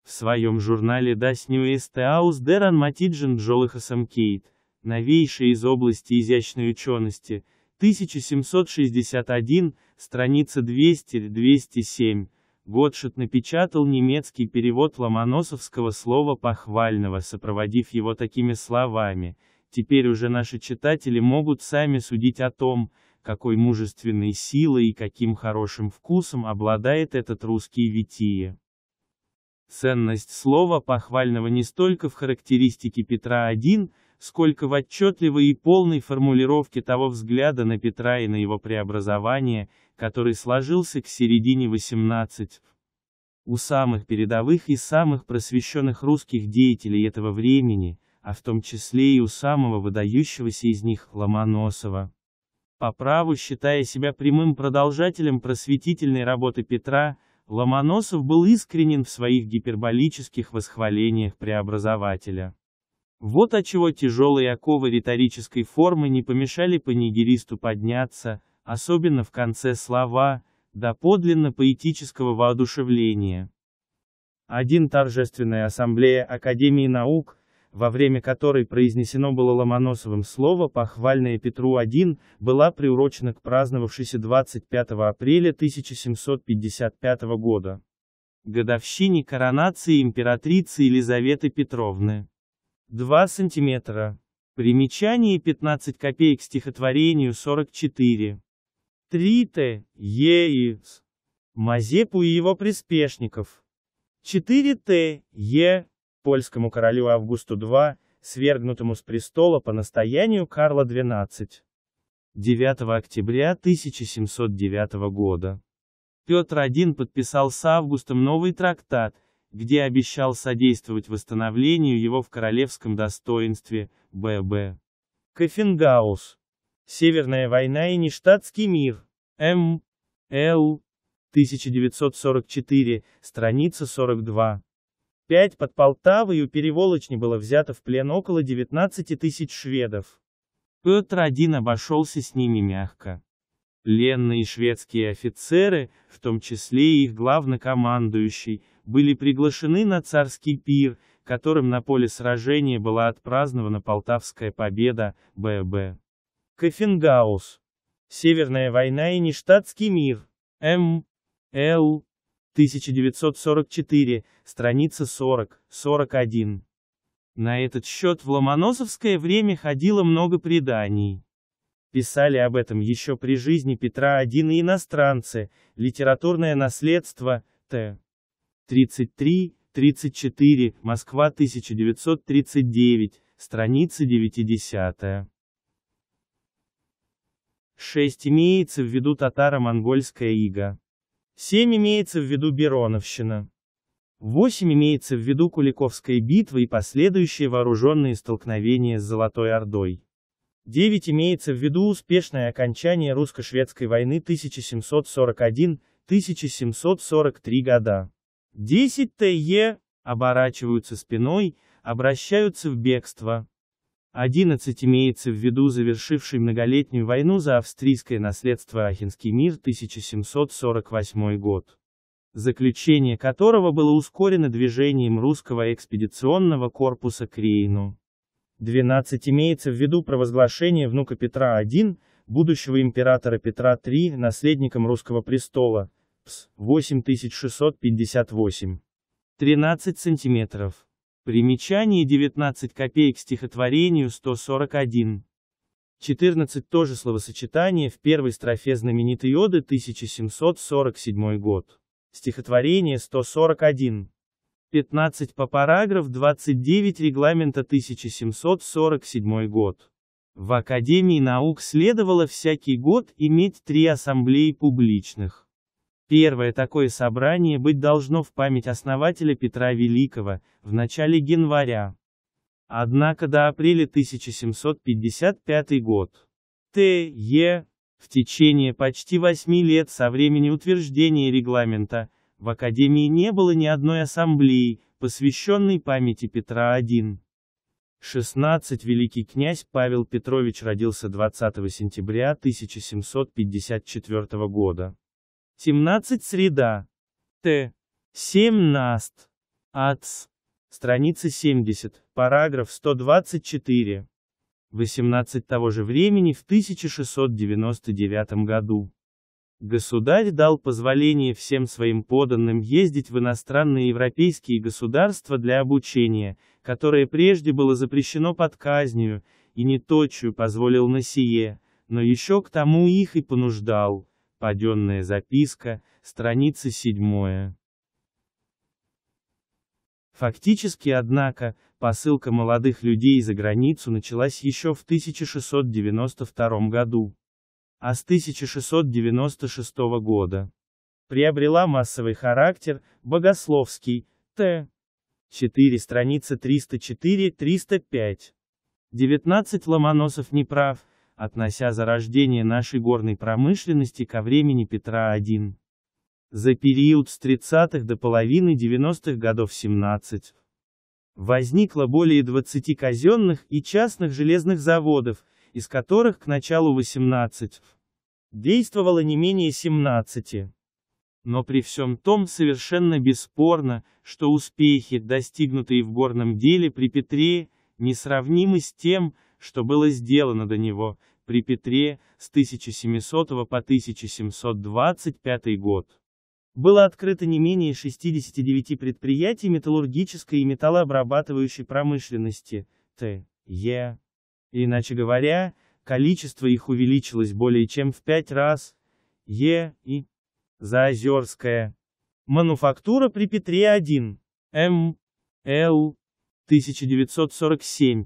В своем журнале Das Neueste aus der Anmatidgen Джолихасом Кейт, новейший из области изящной учености, 1761, страница 200-207, Готшет напечатал немецкий перевод ломоносовского слова похвального, сопроводив его такими словами, теперь уже наши читатели могут сами судить о том, какой мужественной силой и каким хорошим вкусом обладает этот русский витие. Ценность слова похвального не столько в характеристике Петра I, сколько в отчетливой и полной формулировке того взгляда на Петра и на его преобразование, который сложился к середине XVIII. У самых передовых и самых просвещенных русских деятелей этого времени, а в том числе и у самого выдающегося из них Ломоносова. По праву считая себя прямым продолжателем просветительной работы Петра, Ломоносов был искренен в своих гиперболических восхвалениях преобразователя. Вот отчего тяжелые оковы риторической формы не помешали панигеристу подняться, особенно в конце слова, до подлинно поэтического воодушевления. Один торжественная ассамблея Академии наук, во время которой произнесено было Ломоносовым слово «похвальное Петру-1», была приурочена к праздновавшейся 25 апреля 1755 года. Годовщине коронации императрицы Елизаветы Петровны. 2 см. Примечание 15 копеек стихотворению 44. 3 Т. Е. И. С. Мазепу и его приспешников. 4 Т. Е. Польскому королю Августу II, свергнутому с престола по настоянию Карла XII. 9 октября 1709 года. Петр I подписал с Августом новый трактат, где обещал содействовать восстановлению его в королевском достоинстве, Б.Б. Кофенгаус. Северная война и нештатский мир. М. Л. 1944, страница 42. 5 под Полтавой у переволочни было взято в плен около 19 тысяч шведов. Петр один обошелся с ними мягко. Пленные шведские офицеры, в том числе и их главнокомандующий, были приглашены на царский пир, которым на поле сражения была отпразднована Полтавская победа, Б.Б. Кофенгаус. Северная война и нештатский мир. М. Л. 1944, страница 40, 41. На этот счет в ломоносовское время ходило много преданий. Писали об этом еще при жизни Петра I иностранцы, литературное наследство, Т. 33, 34, Москва 1939, страница 90. 6. Имеется в виду татаро-монгольская ига. 7. Имеется в виду Бероновщина. 8. Имеется в виду Куликовская битва и последующие вооруженные столкновения с Золотой Ордой. 9. Имеется в виду успешное окончание русско-шведской войны 1741-1743 года. 10 ТЕ, оборачиваются спиной, обращаются в бегство. 11 имеется в виду завершивший многолетнюю войну за австрийское наследство Ахенский мир 1748 год, заключение которого было ускорено движением русского экспедиционного корпуса к Рейну. 12 имеется в виду провозглашение внука Петра I, будущего императора Петра III, наследником русского престола, Пс. 8658. 13 сантиметров. Примечание 19 копеек стихотворению 141. 14 тоже словосочетание в первой строфе знаменитой оды 1747 год. Стихотворение 141. 15 по параграф 29 регламента 1747 год. В Академии наук следовало всякий год иметь три ассамблеи публичных. Первое такое собрание быть должно в память основателя Петра Великого, в начале января. Однако до апреля 1755 год. Т.Е. В течение почти восьми лет со времени утверждения регламента, в Академии не было ни одной ассамблеи, посвященной памяти Петра I. 16. Великий князь Павел Петрович родился 20 сентября 1754 года. 17 среда. Т. 17. Ац. Страница 70, параграф 124. 18 того же времени в 1699 году. Государь дал позволение всем своим подданным ездить в иностранные европейские государства для обучения, которое прежде было запрещено под казнью, и не неточию позволил на сие, но еще к тому их и понуждал, Паденная записка, страница 7. Фактически, однако, посылка молодых людей за границу началась еще в 1692 году. А с 1696 года приобрела массовый характер, богословский, т. 4 страница 304-305. 19 Ломоносов не прав, относя зарождение нашей горной промышленности ко времени Петра I. За период с 30-х до половины 90-х годов 17 возникло более 20 казенных и частных железных заводов, из которых к началу 18 действовало не менее 17. Но при всем том совершенно бесспорно, что успехи, достигнутые в горном деле при Петре, несравнимы с тем, что было сделано до него, при Петре, с 1700 по 1725 год. Было открыто не менее 69 предприятий металлургической и металлообрабатывающей промышленности, Т. Е. Иначе говоря, количество их увеличилось более чем в 5 раз, Е. и Заозерская. Мануфактура при Петре 1. М. Л. 1947.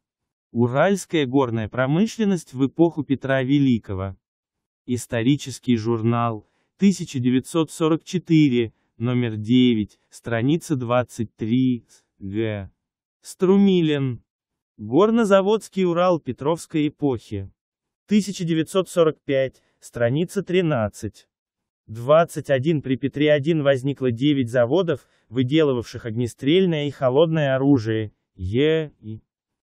Уральская горная промышленность в эпоху Петра Великого. Исторический журнал, 1944, номер 9, страница 23, г. Струмилин. Горнозаводский Урал Петровской эпохи. 1945, страница 13. 21 при Петре I возникло 9 заводов, выделывавших огнестрельное и холодное оружие, Е. И.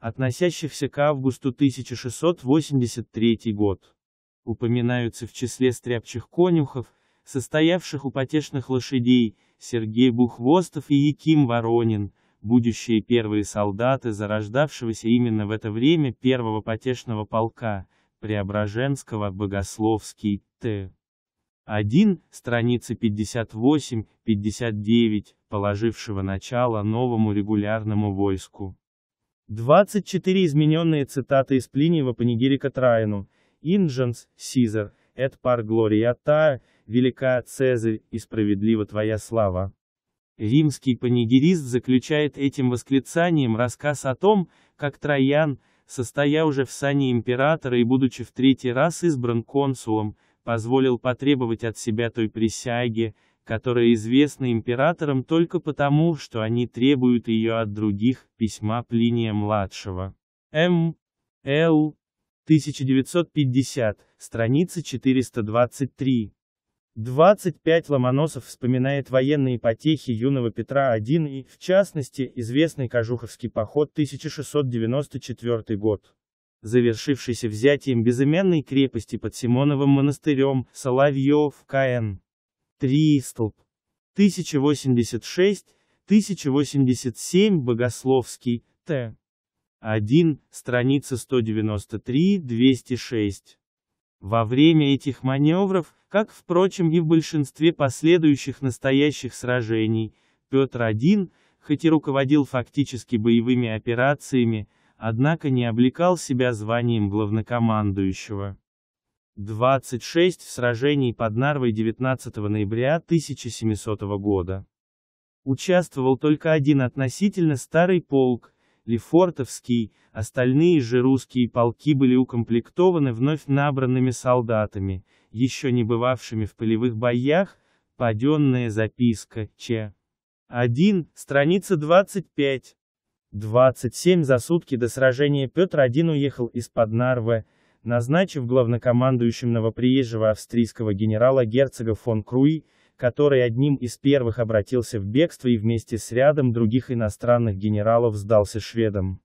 относящихся к августу 1683 год. Упоминаются в числе стряпчих конюхов, состоявших у потешных лошадей, Сергей Бухвостов и Яким Воронин, будущие первые солдаты зарождавшегося именно в это время первого потешного полка, Преображенского, Богословский, Т. 1, страница 58-59, положившего начало новому регулярному войску. 24 измененные цитаты из Плиниева Панигирика Траину, Инженс, Сизер, Эт пар глория таа, велика Цезарь, и справедлива твоя слава. Римский панигерист заключает этим восклицанием рассказ о том, как Троян, состоя уже в сане императора и будучи в третий раз избран консулом, позволил потребовать от себя той присяги, которая известна императорам только потому, что они требуют ее от других, письма Плиния-младшего. М. Л. 1950, страница 423. 25 Ломоносов вспоминает военные потехи юного Петра I и, в частности, известный Кожуховский поход 1694 год, завершившийся взятием безымянной крепости под Симоновым монастырем, Соловьев, К.Н. 3. Столб. 1086-1087 Богословский, Т. 1, страница 193-206. Во время этих маневров, как, впрочем, и в большинстве последующих настоящих сражений, Петр I, хоть и руководил фактически боевыми операциями, однако не облекал себя званием главнокомандующего. 26 в сражении под Нарвой 19 ноября 1700 года. Участвовал только один относительно старый полк, Лефортовский, остальные же русские полки были укомплектованы вновь набранными солдатами, еще не бывавшими в полевых боях, паденная записка, Ч. 1, страница 25. 27 за сутки до сражения Петр I уехал из-под Нарвы, назначив главнокомандующим новоприезжего австрийского генерала герцога фон Круи, который одним из первых обратился в бегство и вместе с рядом других иностранных генералов сдался шведам.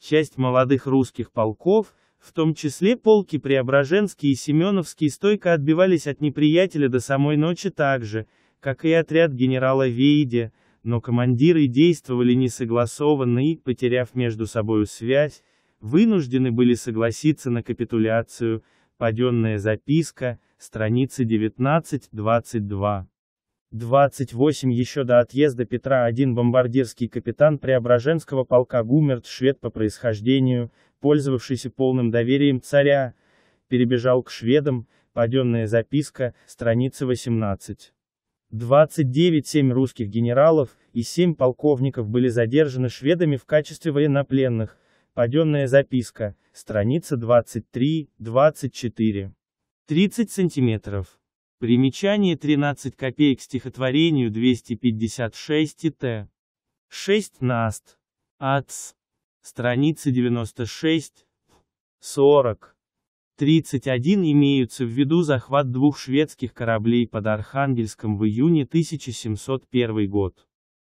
Часть молодых русских полков, в том числе полки Преображенский и Семеновский стойко отбивались от неприятеля до самой ночи так же, как и отряд генерала Вейде, но командиры действовали несогласованно и, потеряв между собою связь, вынуждены были согласиться на капитуляцию, паденная записка, страницы 19-22. 28 Еще до отъезда Петра один бомбардирский капитан Преображенского полка Гумерт, швед по происхождению, пользовавшийся полным доверием царя, перебежал к шведам, паденная записка, страница 18. 29 Семь русских генералов и семь полковников были задержаны шведами в качестве военнопленных, Паденная записка, страница 23-24. 30 сантиметров. Примечание 13 копеек стихотворению 256 Т. 6 наст. Ац. Страница 96. 40. 31 имеются в виду захват двух шведских кораблей под Архангельском в июне 1701 год.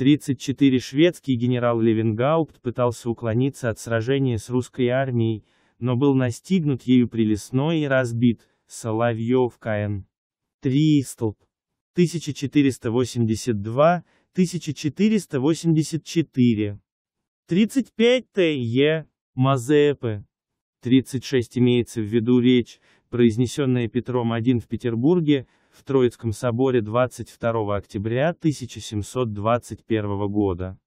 34 шведский генерал Левенгаупт пытался уклониться от сражения с русской армией, но был настигнут ею при Лесной и разбит, Соловьев КН. 3 столб. 1482, 1484. 35 Т.Е. Мазепы. 36 имеется в виду речь, произнесенная Петром I в Петербурге, в Троицком соборе 22 октября 1721 года.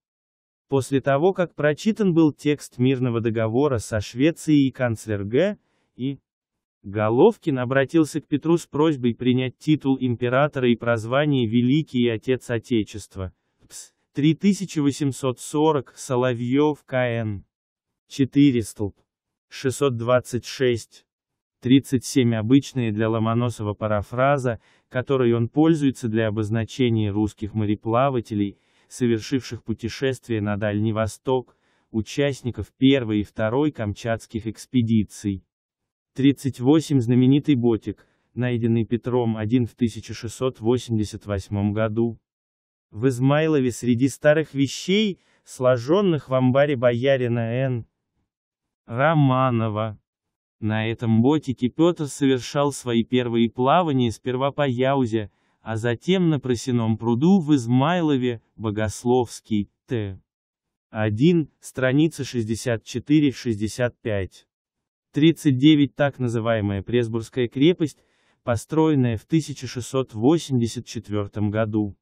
После того, как прочитан был текст мирного договора со Швецией и канцлер Г. и Головкин обратился к Петру с просьбой принять титул императора и прозвание «Великий Отец Отечества». ПС. 3840, Соловьев, КН. 4 400. 626. 37 обычные для Ломоносова парафраза, которой он пользуется для обозначения русских мореплавателей, совершивших путешествие на Дальний Восток, участников первой и второй камчатских экспедиций. 38 знаменитый ботик, найденный Петром I в 1688 году. В Измайлове среди старых вещей, сложенных в амбаре боярина Н. Романова. На этом ботике Петр совершал свои первые плавания сперва по Яузе, а затем на Просином пруду в Измайлове, Богословский, Т. 1, страница 64-65. 39 так называемая Пресбургская крепость, построенная в 1684 году.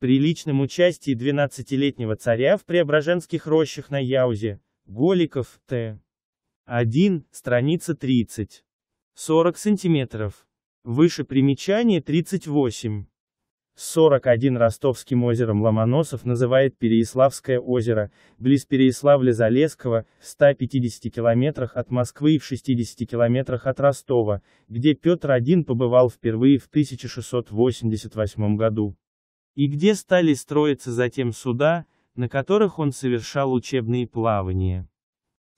При личном участии 12-летнего царя в Преображенских рощах на Яузе, Голиков, Т. 1, страница 30. 40 сантиметров. Выше примечание 38. 41 Ростовским озером Ломоносов называет Переяславское озеро, близ Переяславля-Залесского, в 150 километрах от Москвы и в 60 километрах от Ростова, где Петр I побывал впервые в 1688 году. И где стали строиться затем суда, на которых он совершал учебные плавания.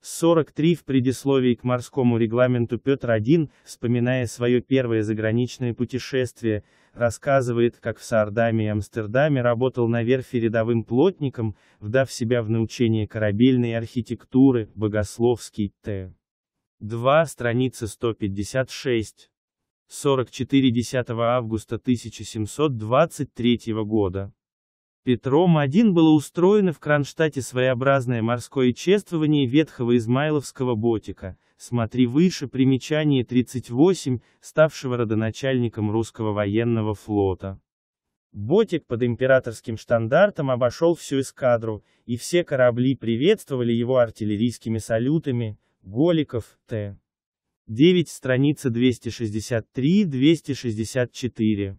43 в предисловии к морскому регламенту Петр I, вспоминая свое первое заграничное путешествие, рассказывает, как в Саардаме и Амстердаме работал на верфи рядовым плотником, вдав себя в научение корабельной архитектуры, богословский, т. 2, страница 156. 44 10 августа 1723 года. Петром I было устроено в Кронштадте своеобразное морское чествование ветхого измайловского ботика, смотри выше примечание 38, ставшего родоначальником русского военного флота. Ботик под императорским штандартом обошел всю эскадру, и все корабли приветствовали его артиллерийскими салютами, Голиков, Т. 9 страница 263-264.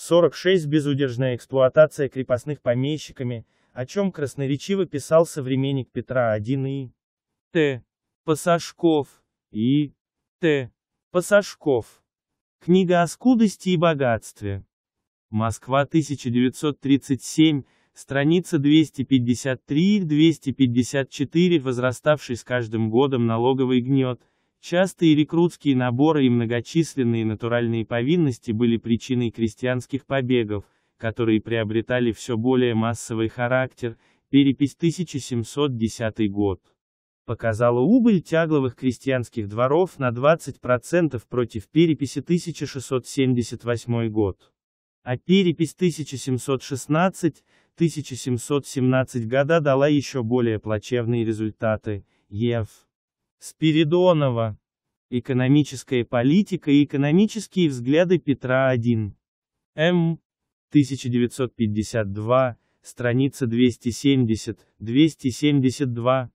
46. Безудержная эксплуатация крепостных помещиками, о чем красноречиво писал современник Петра I и Т. Пасашков и Т. Пасашков. Книга о скудости и богатстве. Москва 1937, страница 253-254, возраставший с каждым годом налоговый гнет, Частые рекрутские наборы и многочисленные натуральные повинности были причиной крестьянских побегов, которые приобретали все более массовый характер, перепись 1710 год показала убыль тягловых крестьянских дворов на 20% против переписи 1678 год. А перепись 1716-1717 года дала еще более плачевные результаты, ЕФ. Спиридонова. Экономическая политика и экономические взгляды Петра I. М. 1952, страница 270-272.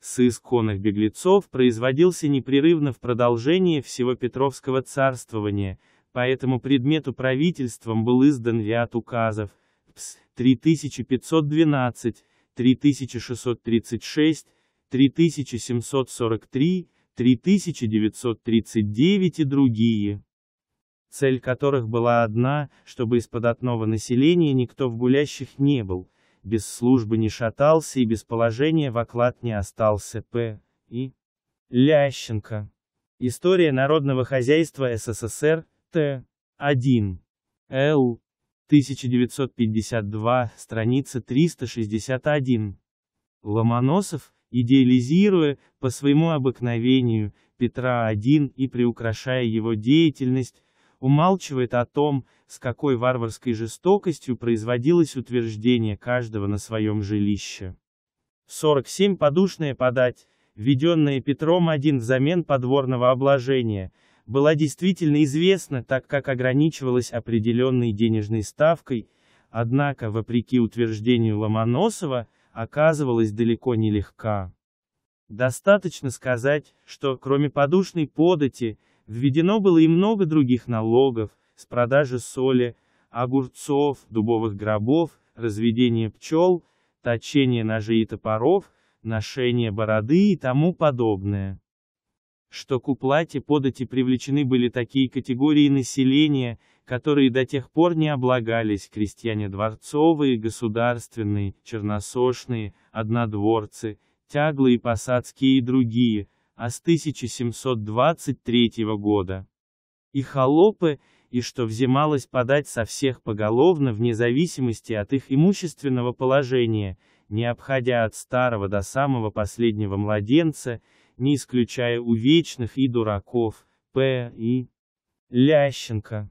Сыск конных беглецов производился непрерывно в продолжение всего Петровского царствования, поэтому предмету правительством был издан ряд указов, ПС 3512, 3636, 3743, 3939 и другие. Цель которых была одна, чтобы из податного населения никто в гулящих не был, без службы не шатался и без положения в оклад не остался П. и Лященко. История народного хозяйства СССР, Т. 1. Л. 1952, страница 361. Ломоносов, идеализируя, по своему обыкновению, Петра I и приукрашая его деятельность, умалчивает о том, с какой варварской жестокостью производилось утверждение каждого на своем жилище. 47 подушная подать, введенная Петром I взамен подворного обложения, была действительно известна, так как ограничивалась определенной денежной ставкой, однако, вопреки утверждению Ломоносова, оказывалась далеко не легка. Достаточно сказать, что, кроме подушной подати, введено было и много других налогов, с продажи соли, огурцов, дубовых гробов, разведения пчел, точения ножей и топоров, ношения бороды и тому подобное. Что к уплате подати привлечены были такие категории населения, которые до тех пор не облагались крестьяне дворцовые, государственные, черносошные, однодворцы, тяглые посадские и другие, а с 1723 года. И холопы, и что взималось подать со всех поголовно вне зависимости от их имущественного положения, не обходя от старого до самого последнего младенца, не исключая увечных и дураков, П. и Лященко.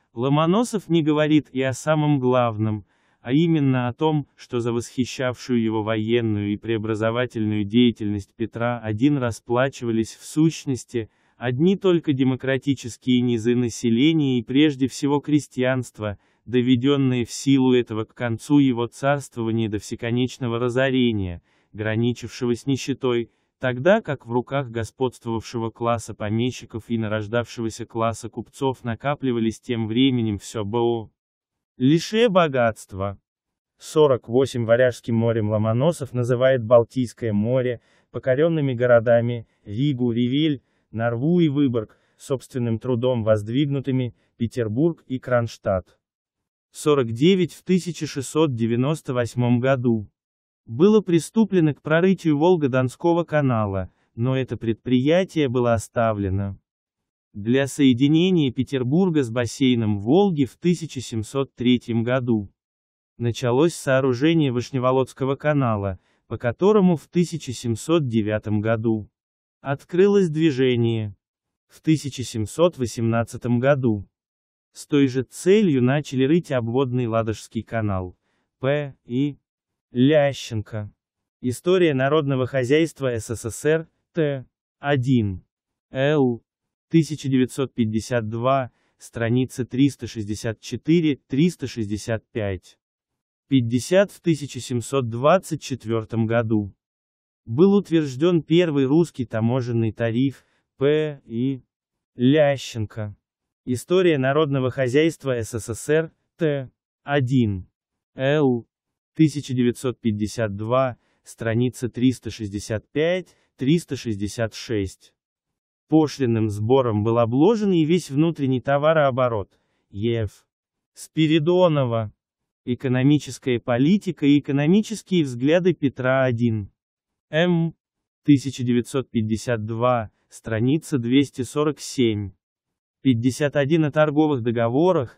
Ломоносов не говорит и о самом главном, а именно о том, что за восхищавшую его военную и преобразовательную деятельность Петра один расплачивались в сущности, одни только демократические низы населения и прежде всего крестьянство, доведенные в силу этого к концу его царствования до всеконечного разорения, граничившего с нищетой, Тогда как в руках господствовавшего класса помещиков и нарождавшегося класса купцов накапливались тем временем все БО. Лише богатства. 48 Варяжским морем Ломоносов называет Балтийское море, покоренными городами, Ригу, Ревель, Нарву и Выборг, собственным трудом воздвигнутыми, Петербург и Кронштадт. 49 в 1698 году было приступлено к прорытию Волго-Донского канала, но это предприятие было оставлено. Для соединения Петербурга с бассейном Волги в 1703 году началось сооружение Вышневолодского канала, по которому в 1709 году открылось движение. В 1718 году с той же целью начали рыть обводный Ладожский канал, П. и Лященко. История народного хозяйства СССР, Т. 1. Л. 1952, страницы 364-365. 50 в 1724 году. Был утвержден первый русский таможенный тариф, П. И. Лященко. История народного хозяйства СССР, Т. 1. Л. 1952, страница 365-366. Пошлинным сбором был обложен и весь внутренний товарооборот. Ев. Спиридонова. Экономическая политика и экономические взгляды Петра I. М. 1952, страница 247. 51 о торговых договорах,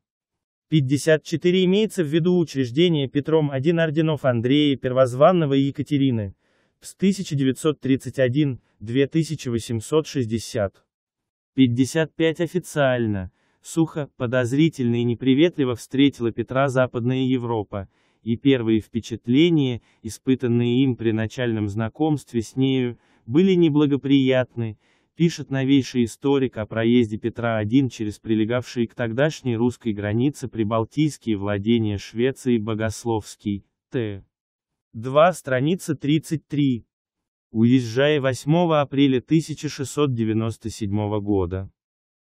54 имеется в виду учреждение Петром I орденов Андрея Первозванного и Екатерины, с 1931, 2860. 55 официально, сухо, подозрительно и неприветливо встретила Петра Западная Европа, и первые впечатления, испытанные им при начальном знакомстве с нею, были неблагоприятны, пишет новейший историк о проезде Петра I через прилегавшие к тогдашней русской границе прибалтийские владения Швеции Богословский, Т. 2 страница 33. Уезжая 8 апреля 1697 года.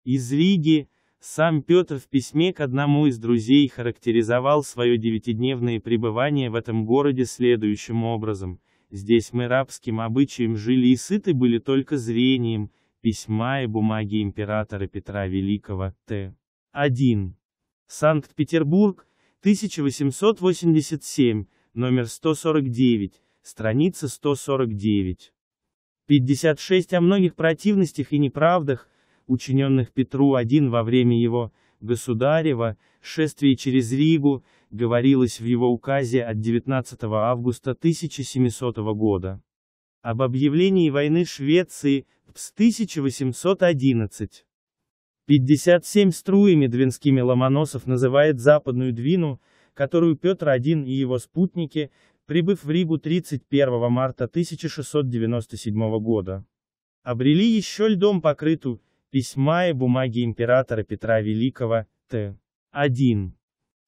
Из Риги, сам Петр в письме к одному из друзей характеризовал свое девятидневное пребывание в этом городе следующим образом – Здесь мы рабским обычаем жили и сыты были только зрением, письма и бумаги императора Петра Великого, Т. 1. Санкт-Петербург, 1887, номер 149, страница 149. 56 о многих противностях и неправдах, учиненных Петру I во время его, государева, шествия через Ригу, говорилось в его указе от 19 августа 1700 года. Об объявлении войны Швеции, ПС 1811. 57 струями двинскими Ломоносов называет Западную Двину, которую Петр I и его спутники, прибыв в Ригу 31 марта 1697 года, обрели еще льдом покрытую, письма и бумаги императора Петра Великого, Т. 1.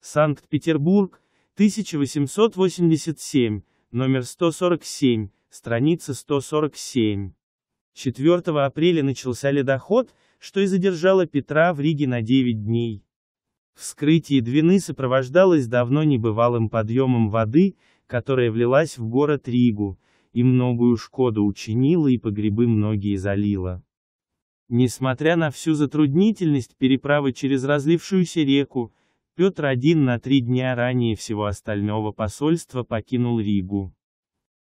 Санкт-Петербург, 1887, номер 147, страница 147. 4 апреля начался ледоход, что и задержало Петра в Риге на 9 дней. Вскрытие Двины сопровождалось давно небывалым подъемом воды, которая влилась в город Ригу, и многую шкоду учинила и погребы многие залила. Несмотря на всю затруднительность переправы через разлившуюся реку, Петр один на три дня ранее всего остального посольства покинул Ригу.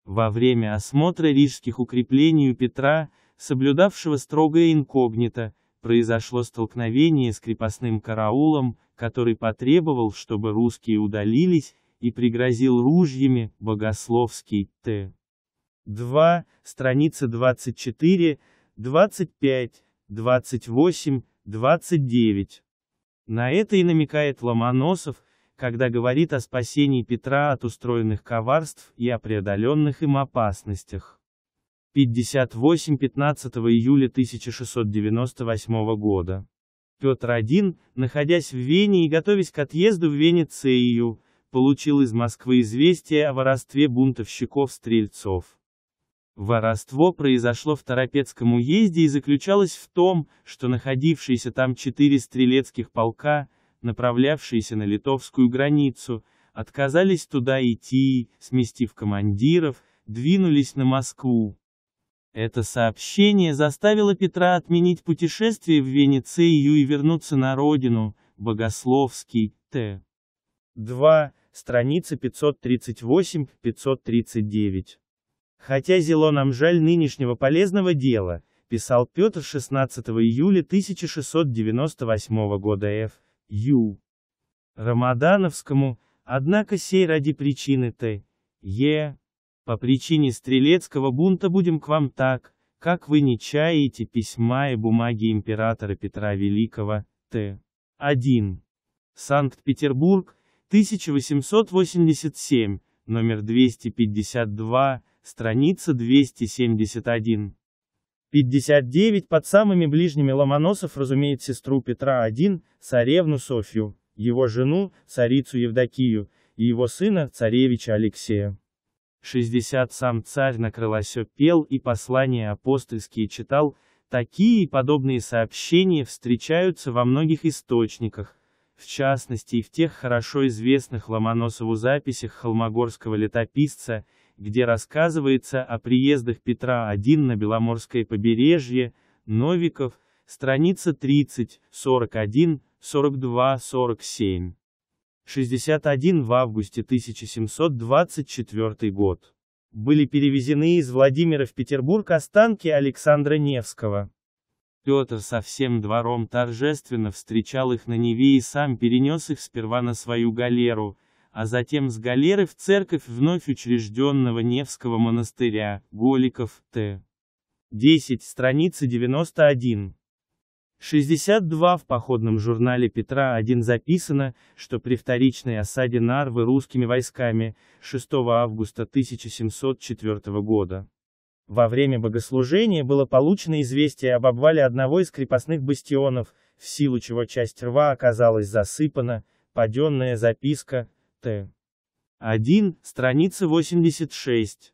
Во время осмотра рижских укреплений у Петра, соблюдавшего строгое инкогнито, произошло столкновение с крепостным караулом, который потребовал, чтобы русские удалились, и пригрозил ружьями, богословский, Т. 2, страница 24, 25, 28, 29. На это и намекает Ломоносов, когда говорит о спасении Петра от устроенных коварств и о преодоленных им опасностях. 58 15 июля 1698 года. Петр I, находясь в Вене и готовясь к отъезду в Венецию, получил из Москвы известие о воровстве бунтовщиков-стрельцов. Воровство произошло в Торопецком уезде и заключалось в том, что находившиеся там четыре стрелецких полка, направлявшиеся на литовскую границу, отказались туда идти, сместив командиров, двинулись на Москву. Это сообщение заставило Петра отменить путешествие в Венецию и вернуться на родину, Богословский, Т. 2, страница 538-539. «Хотя зело нам жаль нынешнего полезного дела», писал Петр 16 июля 1698 года Ф. Ю. Рамадановскому, однако сей ради причины Т. Е. По причине стрелецкого бунта будем к вам так, как вы не чаете письма и бумаги императора Петра Великого, Т. 1. Санкт-Петербург, 1887, номер 252, страница 271. 59 под самыми ближними Ломоносов разумеет сестру Петра I, царевну Софью, его жену, царицу Евдокию, и его сына, царевича Алексея. 60 сам царь на крылосе пел и послания апостольские читал, такие и подобные сообщения встречаются во многих источниках, в частности и в тех хорошо известных Ломоносову записях холмогорского летописца, где рассказывается о приездах Петра I на Беломорское побережье, Новиков, страница 30, 41, 42, 47. 61 в августе 1724 год. Были перевезены из Владимира в Петербург останки Александра Невского. Петр со всем двором торжественно встречал их на Неве и сам перенес их сперва на свою галеру, а затем с галеры в церковь вновь учрежденного Невского монастыря, Голиков, Т. 10, страница 91. 62 в походном журнале Петра 1 записано, что при вторичной осаде Нарвы русскими войсками 6 августа 1704 года. Во время богослужения было получено известие об обвале одного из крепостных бастионов, в силу чего часть рва оказалась засыпана, паденная записка, Т. 1, страница 86.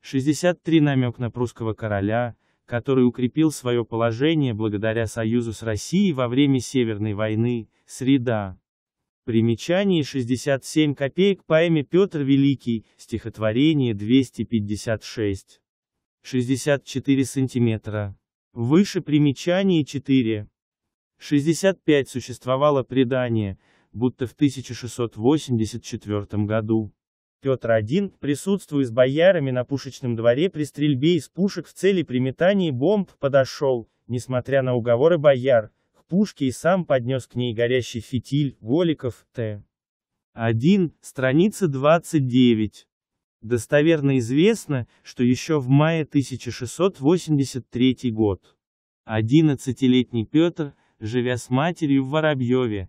63 намек на прусского короля, который укрепил свое положение благодаря союзу с Россией во время Северной войны, среда. Примечание 67 копеек поэме Петр Великий, стихотворение 256. 64 сантиметра. Выше примечание 4. 65 существовало предание, будто в 1684 году. Петр I, присутствуя с боярами на пушечном дворе при стрельбе из пушек в цели приметания бомб, подошел, несмотря на уговоры бояр, к пушке и сам поднес к ней горящий фитиль, Голиков, Т. 1, страница 29. Достоверно известно, что еще в мае 1683 год. 11-летний Петр, живя с матерью в Воробьеве,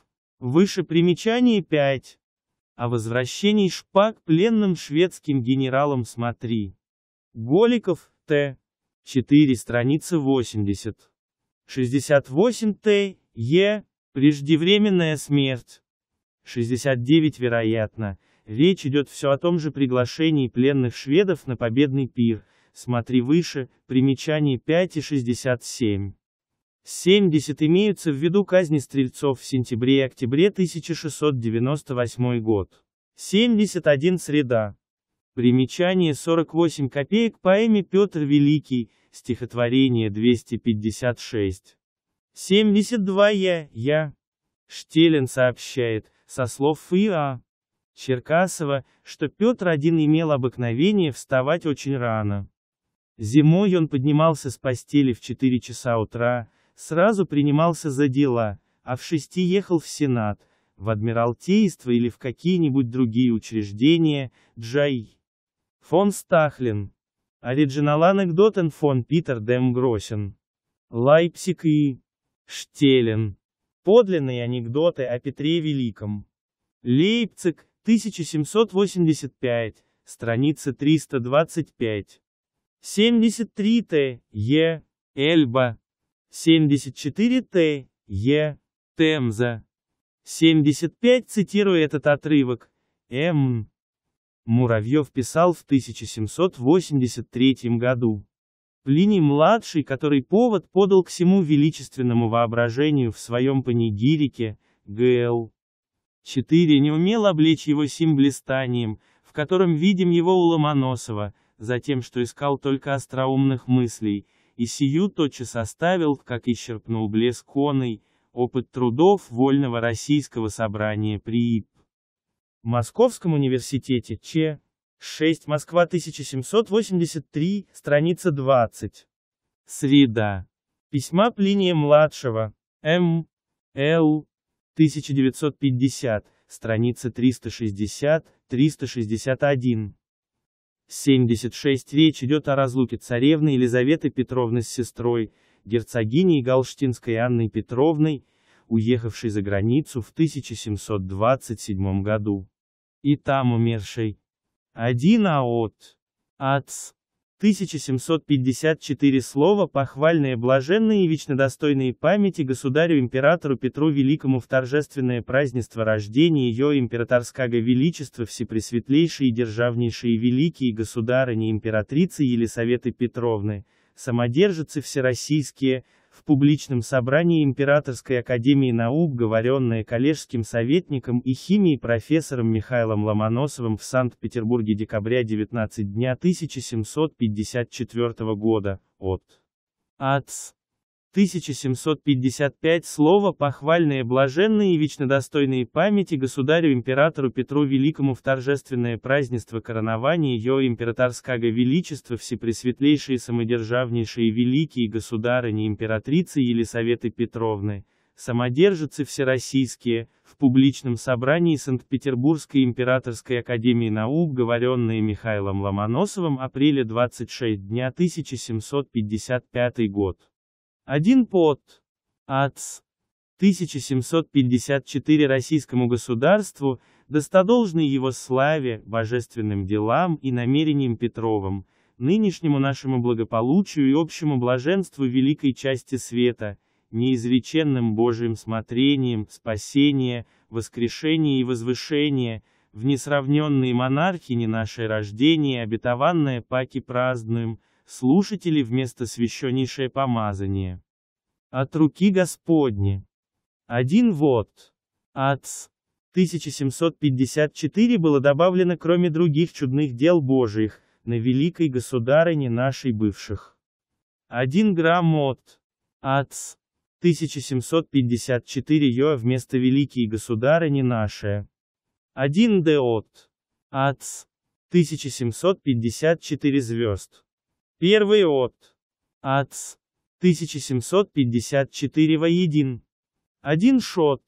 Выше примечание 5. О возвращении шпаг пленным шведским генералам смотри. Голиков, Т. 4 страница 80. 68 Т. Е. Преждевременная смерть. 69 вероятно. Речь идет все о том же приглашении пленных шведов на победный пир. Смотри выше, примечание 5 и 67. 70 имеются в виду казни стрельцов в сентябре и октябре 1698 год. 71 среда. Примечание 48 копеек поэме Петр Великий, стихотворение 256. 72 я, я. Штелин сообщает, со слов Фиа Черкасова, что Петр один имел обыкновение вставать очень рано. Зимой он поднимался с постели в 4 часа утра, сразу принимался за дела, а в шести ехал в Сенат, в Адмиралтейство или в какие-нибудь другие учреждения, Джай. Фон Стахлин. Оригинал анекдотен фон Питер Дем Гросен. Лайпсик и Штелен. Подлинные анекдоты о Петре Великом. Лейпциг, 1785, страница 325. 73 Т. Е. Эльба, 74 Т. Е. Темза. 75 цитируя этот отрывок. М. Эм. Муравьев писал в 1783 году. Плиний-младший, который повод подал к всему величественному воображению в своем панигирике, Г.Л. 4 не умел облечь его сим в котором видим его у Ломоносова, за тем, что искал только остроумных мыслей, и сию тотчас оставил, как исчерпнул блеск оной, опыт трудов Вольного Российского Собрания ПРИИП. В Московском университете Ч. 6 Москва 1783, страница 20. Среда. Письма Плиния-младшего, М. Л. 1950, страница 360-361. 76 речь идет о разлуке царевны Елизаветы Петровны с сестрой, герцогиней Галштинской Анной Петровной, уехавшей за границу в 1727 году. И там умершей. Один аот. Ац. 1754 слова похвальные блаженные и вечно достойные памяти государю-императору Петру Великому в торжественное празднество рождения ее императорского величества всепресветлейшие и державнейшие великие государыни императрицы Елисаветы Петровны, самодержицы всероссийские, в публичном собрании Императорской Академии Наук, говоренное коллежским советником и химией профессором Михаилом Ломоносовым в Санкт-Петербурге декабря 19 дня 1754 года, от АЦ. 1755 слово «похвальное блаженное и вечно достойные памяти государю-императору Петру Великому в торжественное празднество коронования ее императорского величества всепресветлейшие самодержавнейшие великие государыни императрицы Елисаветы Петровны, самодержицы всероссийские, в публичном собрании Санкт-Петербургской императорской академии наук, говоренные Михаилом Ломоносовым апреля 26 дня 1755 год. Один под АЦ 1754 российскому государству, достодолжный его славе, божественным делам и намерениям Петровым, нынешнему нашему благополучию и общему блаженству великой части света, неизреченным Божьим смотрением, спасение, воскрешение и возвышение, в несравненные монархини нашей рождения обетованное паки празднуем, слушатели вместо священнейшее помазание. От руки Господни. Один вот. Ац. 1754 было добавлено кроме других чудных дел Божиих, на великой государыне нашей бывших. Один грамм от. Ац. 1754 Йо вместо великие государыни наши. Один Д от. Ац. 1754 звезд. Первый от АЦ 1754 воедин. Один шот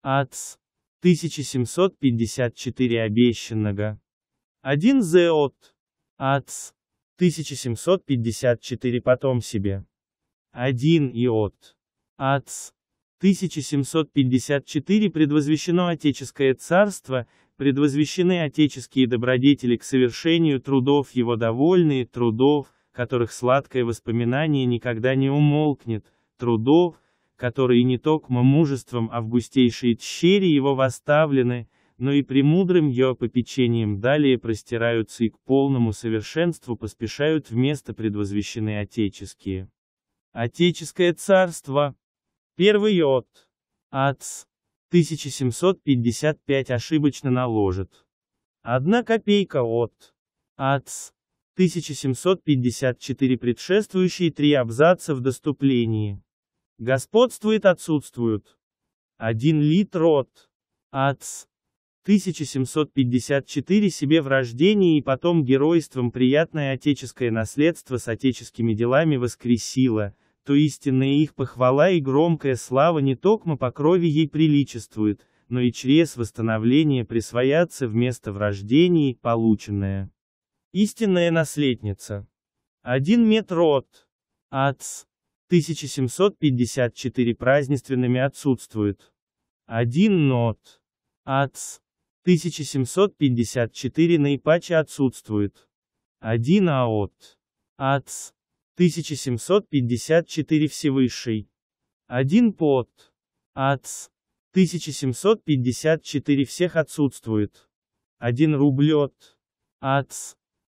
АЦ 1754 обещанного. Один зеот АЦ 1754 потом себе. Один иот АЦ 1754 предвозвещено Отеческое Царство, предвозвещены отеческие добродетели к совершению трудов его довольные, трудов, которых сладкое воспоминание никогда не умолкнет, трудов, которые не только мужеством августейшей тщери его восставлены, но и премудрым ее попечением далее простираются и к полному совершенству поспешают вместо предвозвещены отеческие. Отеческое царство. Первый от. Ац. 1755 ошибочно наложит. Одна копейка от. Ац. 1754 предшествующие три абзаца в доступлении. Господствует отсутствуют. 1 литр от. Ац. 1754 себе в рождении и потом геройством приятное отеческое наследство с отеческими делами воскресило, то истинная их похвала и громкая слава не токмо по крови ей приличествует, но и через восстановление присвояться вместо в рождении, полученное. Истинная наследница. Один метр от. Ац. 1754 празднественными отсутствует. Один нот. Ац. 1754 наипаче отсутствует. Один аот. Ац. 1754 Всевысший. Один пот. Ац. 1754 всех отсутствует. Один рублет. Ац.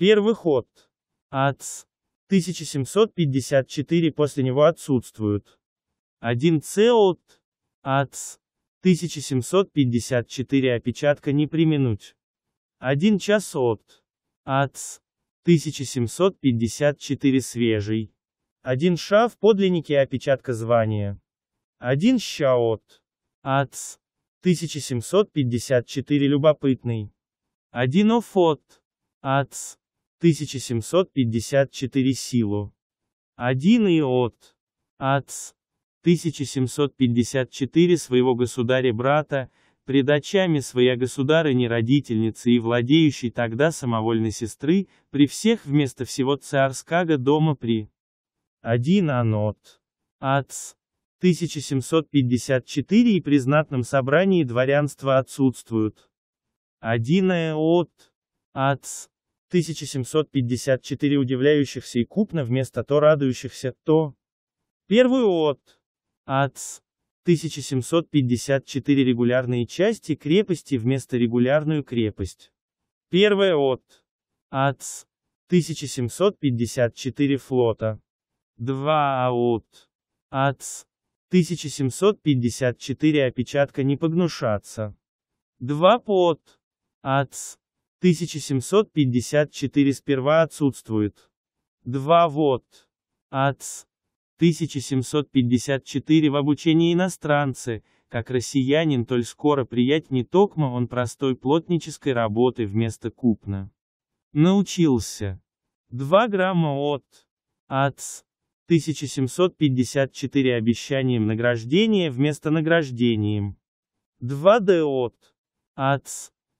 Первый ход. Ац. 1754 после него отсутствуют. Один цеот от. Ац. 1754 опечатка не применуть. Один час от. Ац. 1754 свежий. Один ша в подлиннике опечатка звания. Один щаот от. Ац. 1754 любопытный. Один офот. Ац. 1754 силу. 1 и от Ац 1754 своего государя-брата, пред очами своя государыни-родительницы и владеющей тогда самовольной сестры, при всех вместо всего царского дома при 1 анот Ац 1754 и при знатном собрании дворянства отсутствуют. 1 от Ац 1754 удивляющихся и купно вместо то радующихся, то. Первую от. Ац. 1754 регулярные части крепости вместо регулярную крепость. Первая от. Ац. 1754 флота. 2 от Ац. 1754 опечатка не погнушаться. 2 под Ац. 1754 сперва отсутствует. 2 вот. Ац. 1754 в обучении иностранцы, как россиянин толь скоро приять не токмо он простой плотнической работы вместо купна. Научился. 2 грамма от. Ац. 1754 обещанием награждения вместо награждением. 2 д от. Ац.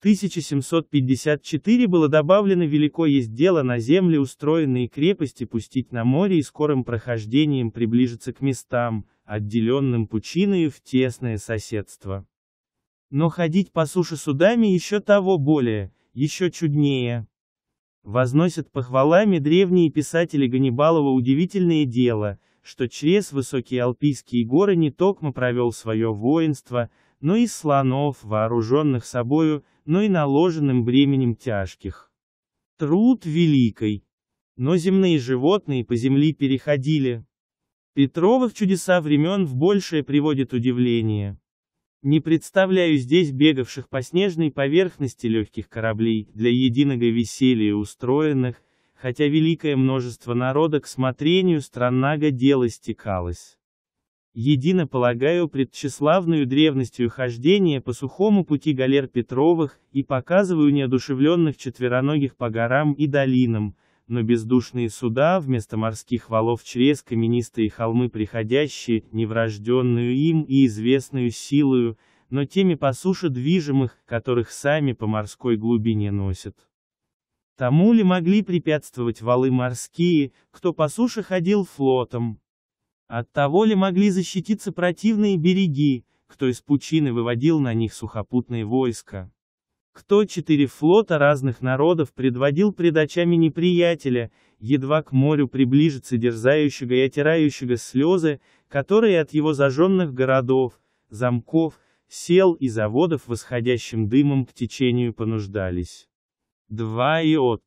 1754 было добавлено «Велико есть дело на земле устроенные крепости пустить на море и скорым прохождением приближиться к местам, отделенным пучиною в тесное соседство». Но ходить по суше судами еще того более, еще чуднее. Возносят похвалами древние писатели Ганнибалова удивительное дело, что через высокие Алпийские горы не токмо провел свое воинство, но и слонов, вооруженных собою, но и наложенным бременем тяжких. Труд великой. Но земные животные по земли переходили. Петровых чудеса времен в большее приводит удивление. Не представляю здесь бегавших по снежной поверхности легких кораблей, для единого веселья устроенных, хотя великое множество народа к смотрению странного дела стекалось едино полагаю пред древностью хождения по сухому пути галер Петровых, и показываю неодушевленных четвероногих по горам и долинам, но бездушные суда вместо морских валов через каменистые холмы приходящие, неврожденную им и известную силою, но теми по суше движимых, которых сами по морской глубине носят. Тому ли могли препятствовать валы морские, кто по суше ходил флотом, от того ли могли защититься противные береги, кто из пучины выводил на них сухопутные войска? Кто четыре флота разных народов предводил пред очами неприятеля, едва к морю приближится дерзающего и отирающего слезы, которые от его зажженных городов, замков, сел и заводов восходящим дымом к течению понуждались. Два и от.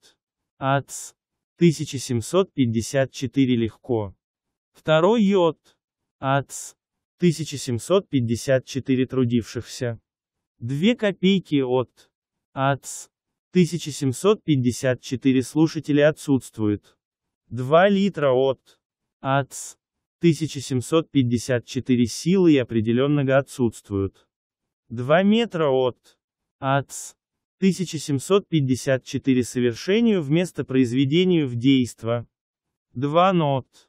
Ац. 1754 легко. Второй йод. АЦ. 1754 трудившихся. Две копейки от. АЦ. 1754 слушателей отсутствует. 2 литра от. АЦ. 1754 силы и определенного отсутствуют. 2 метра от. АЦ. 1754 совершению вместо произведению в действо. 2 нот.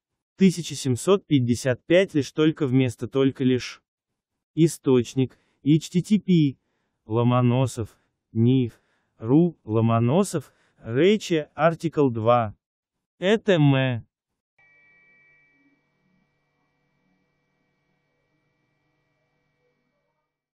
1755 лишь только вместо только лишь. Источник, http, Ломоносов, Нив, Ру, Ломоносов, Речи, артикл 2. Это мы.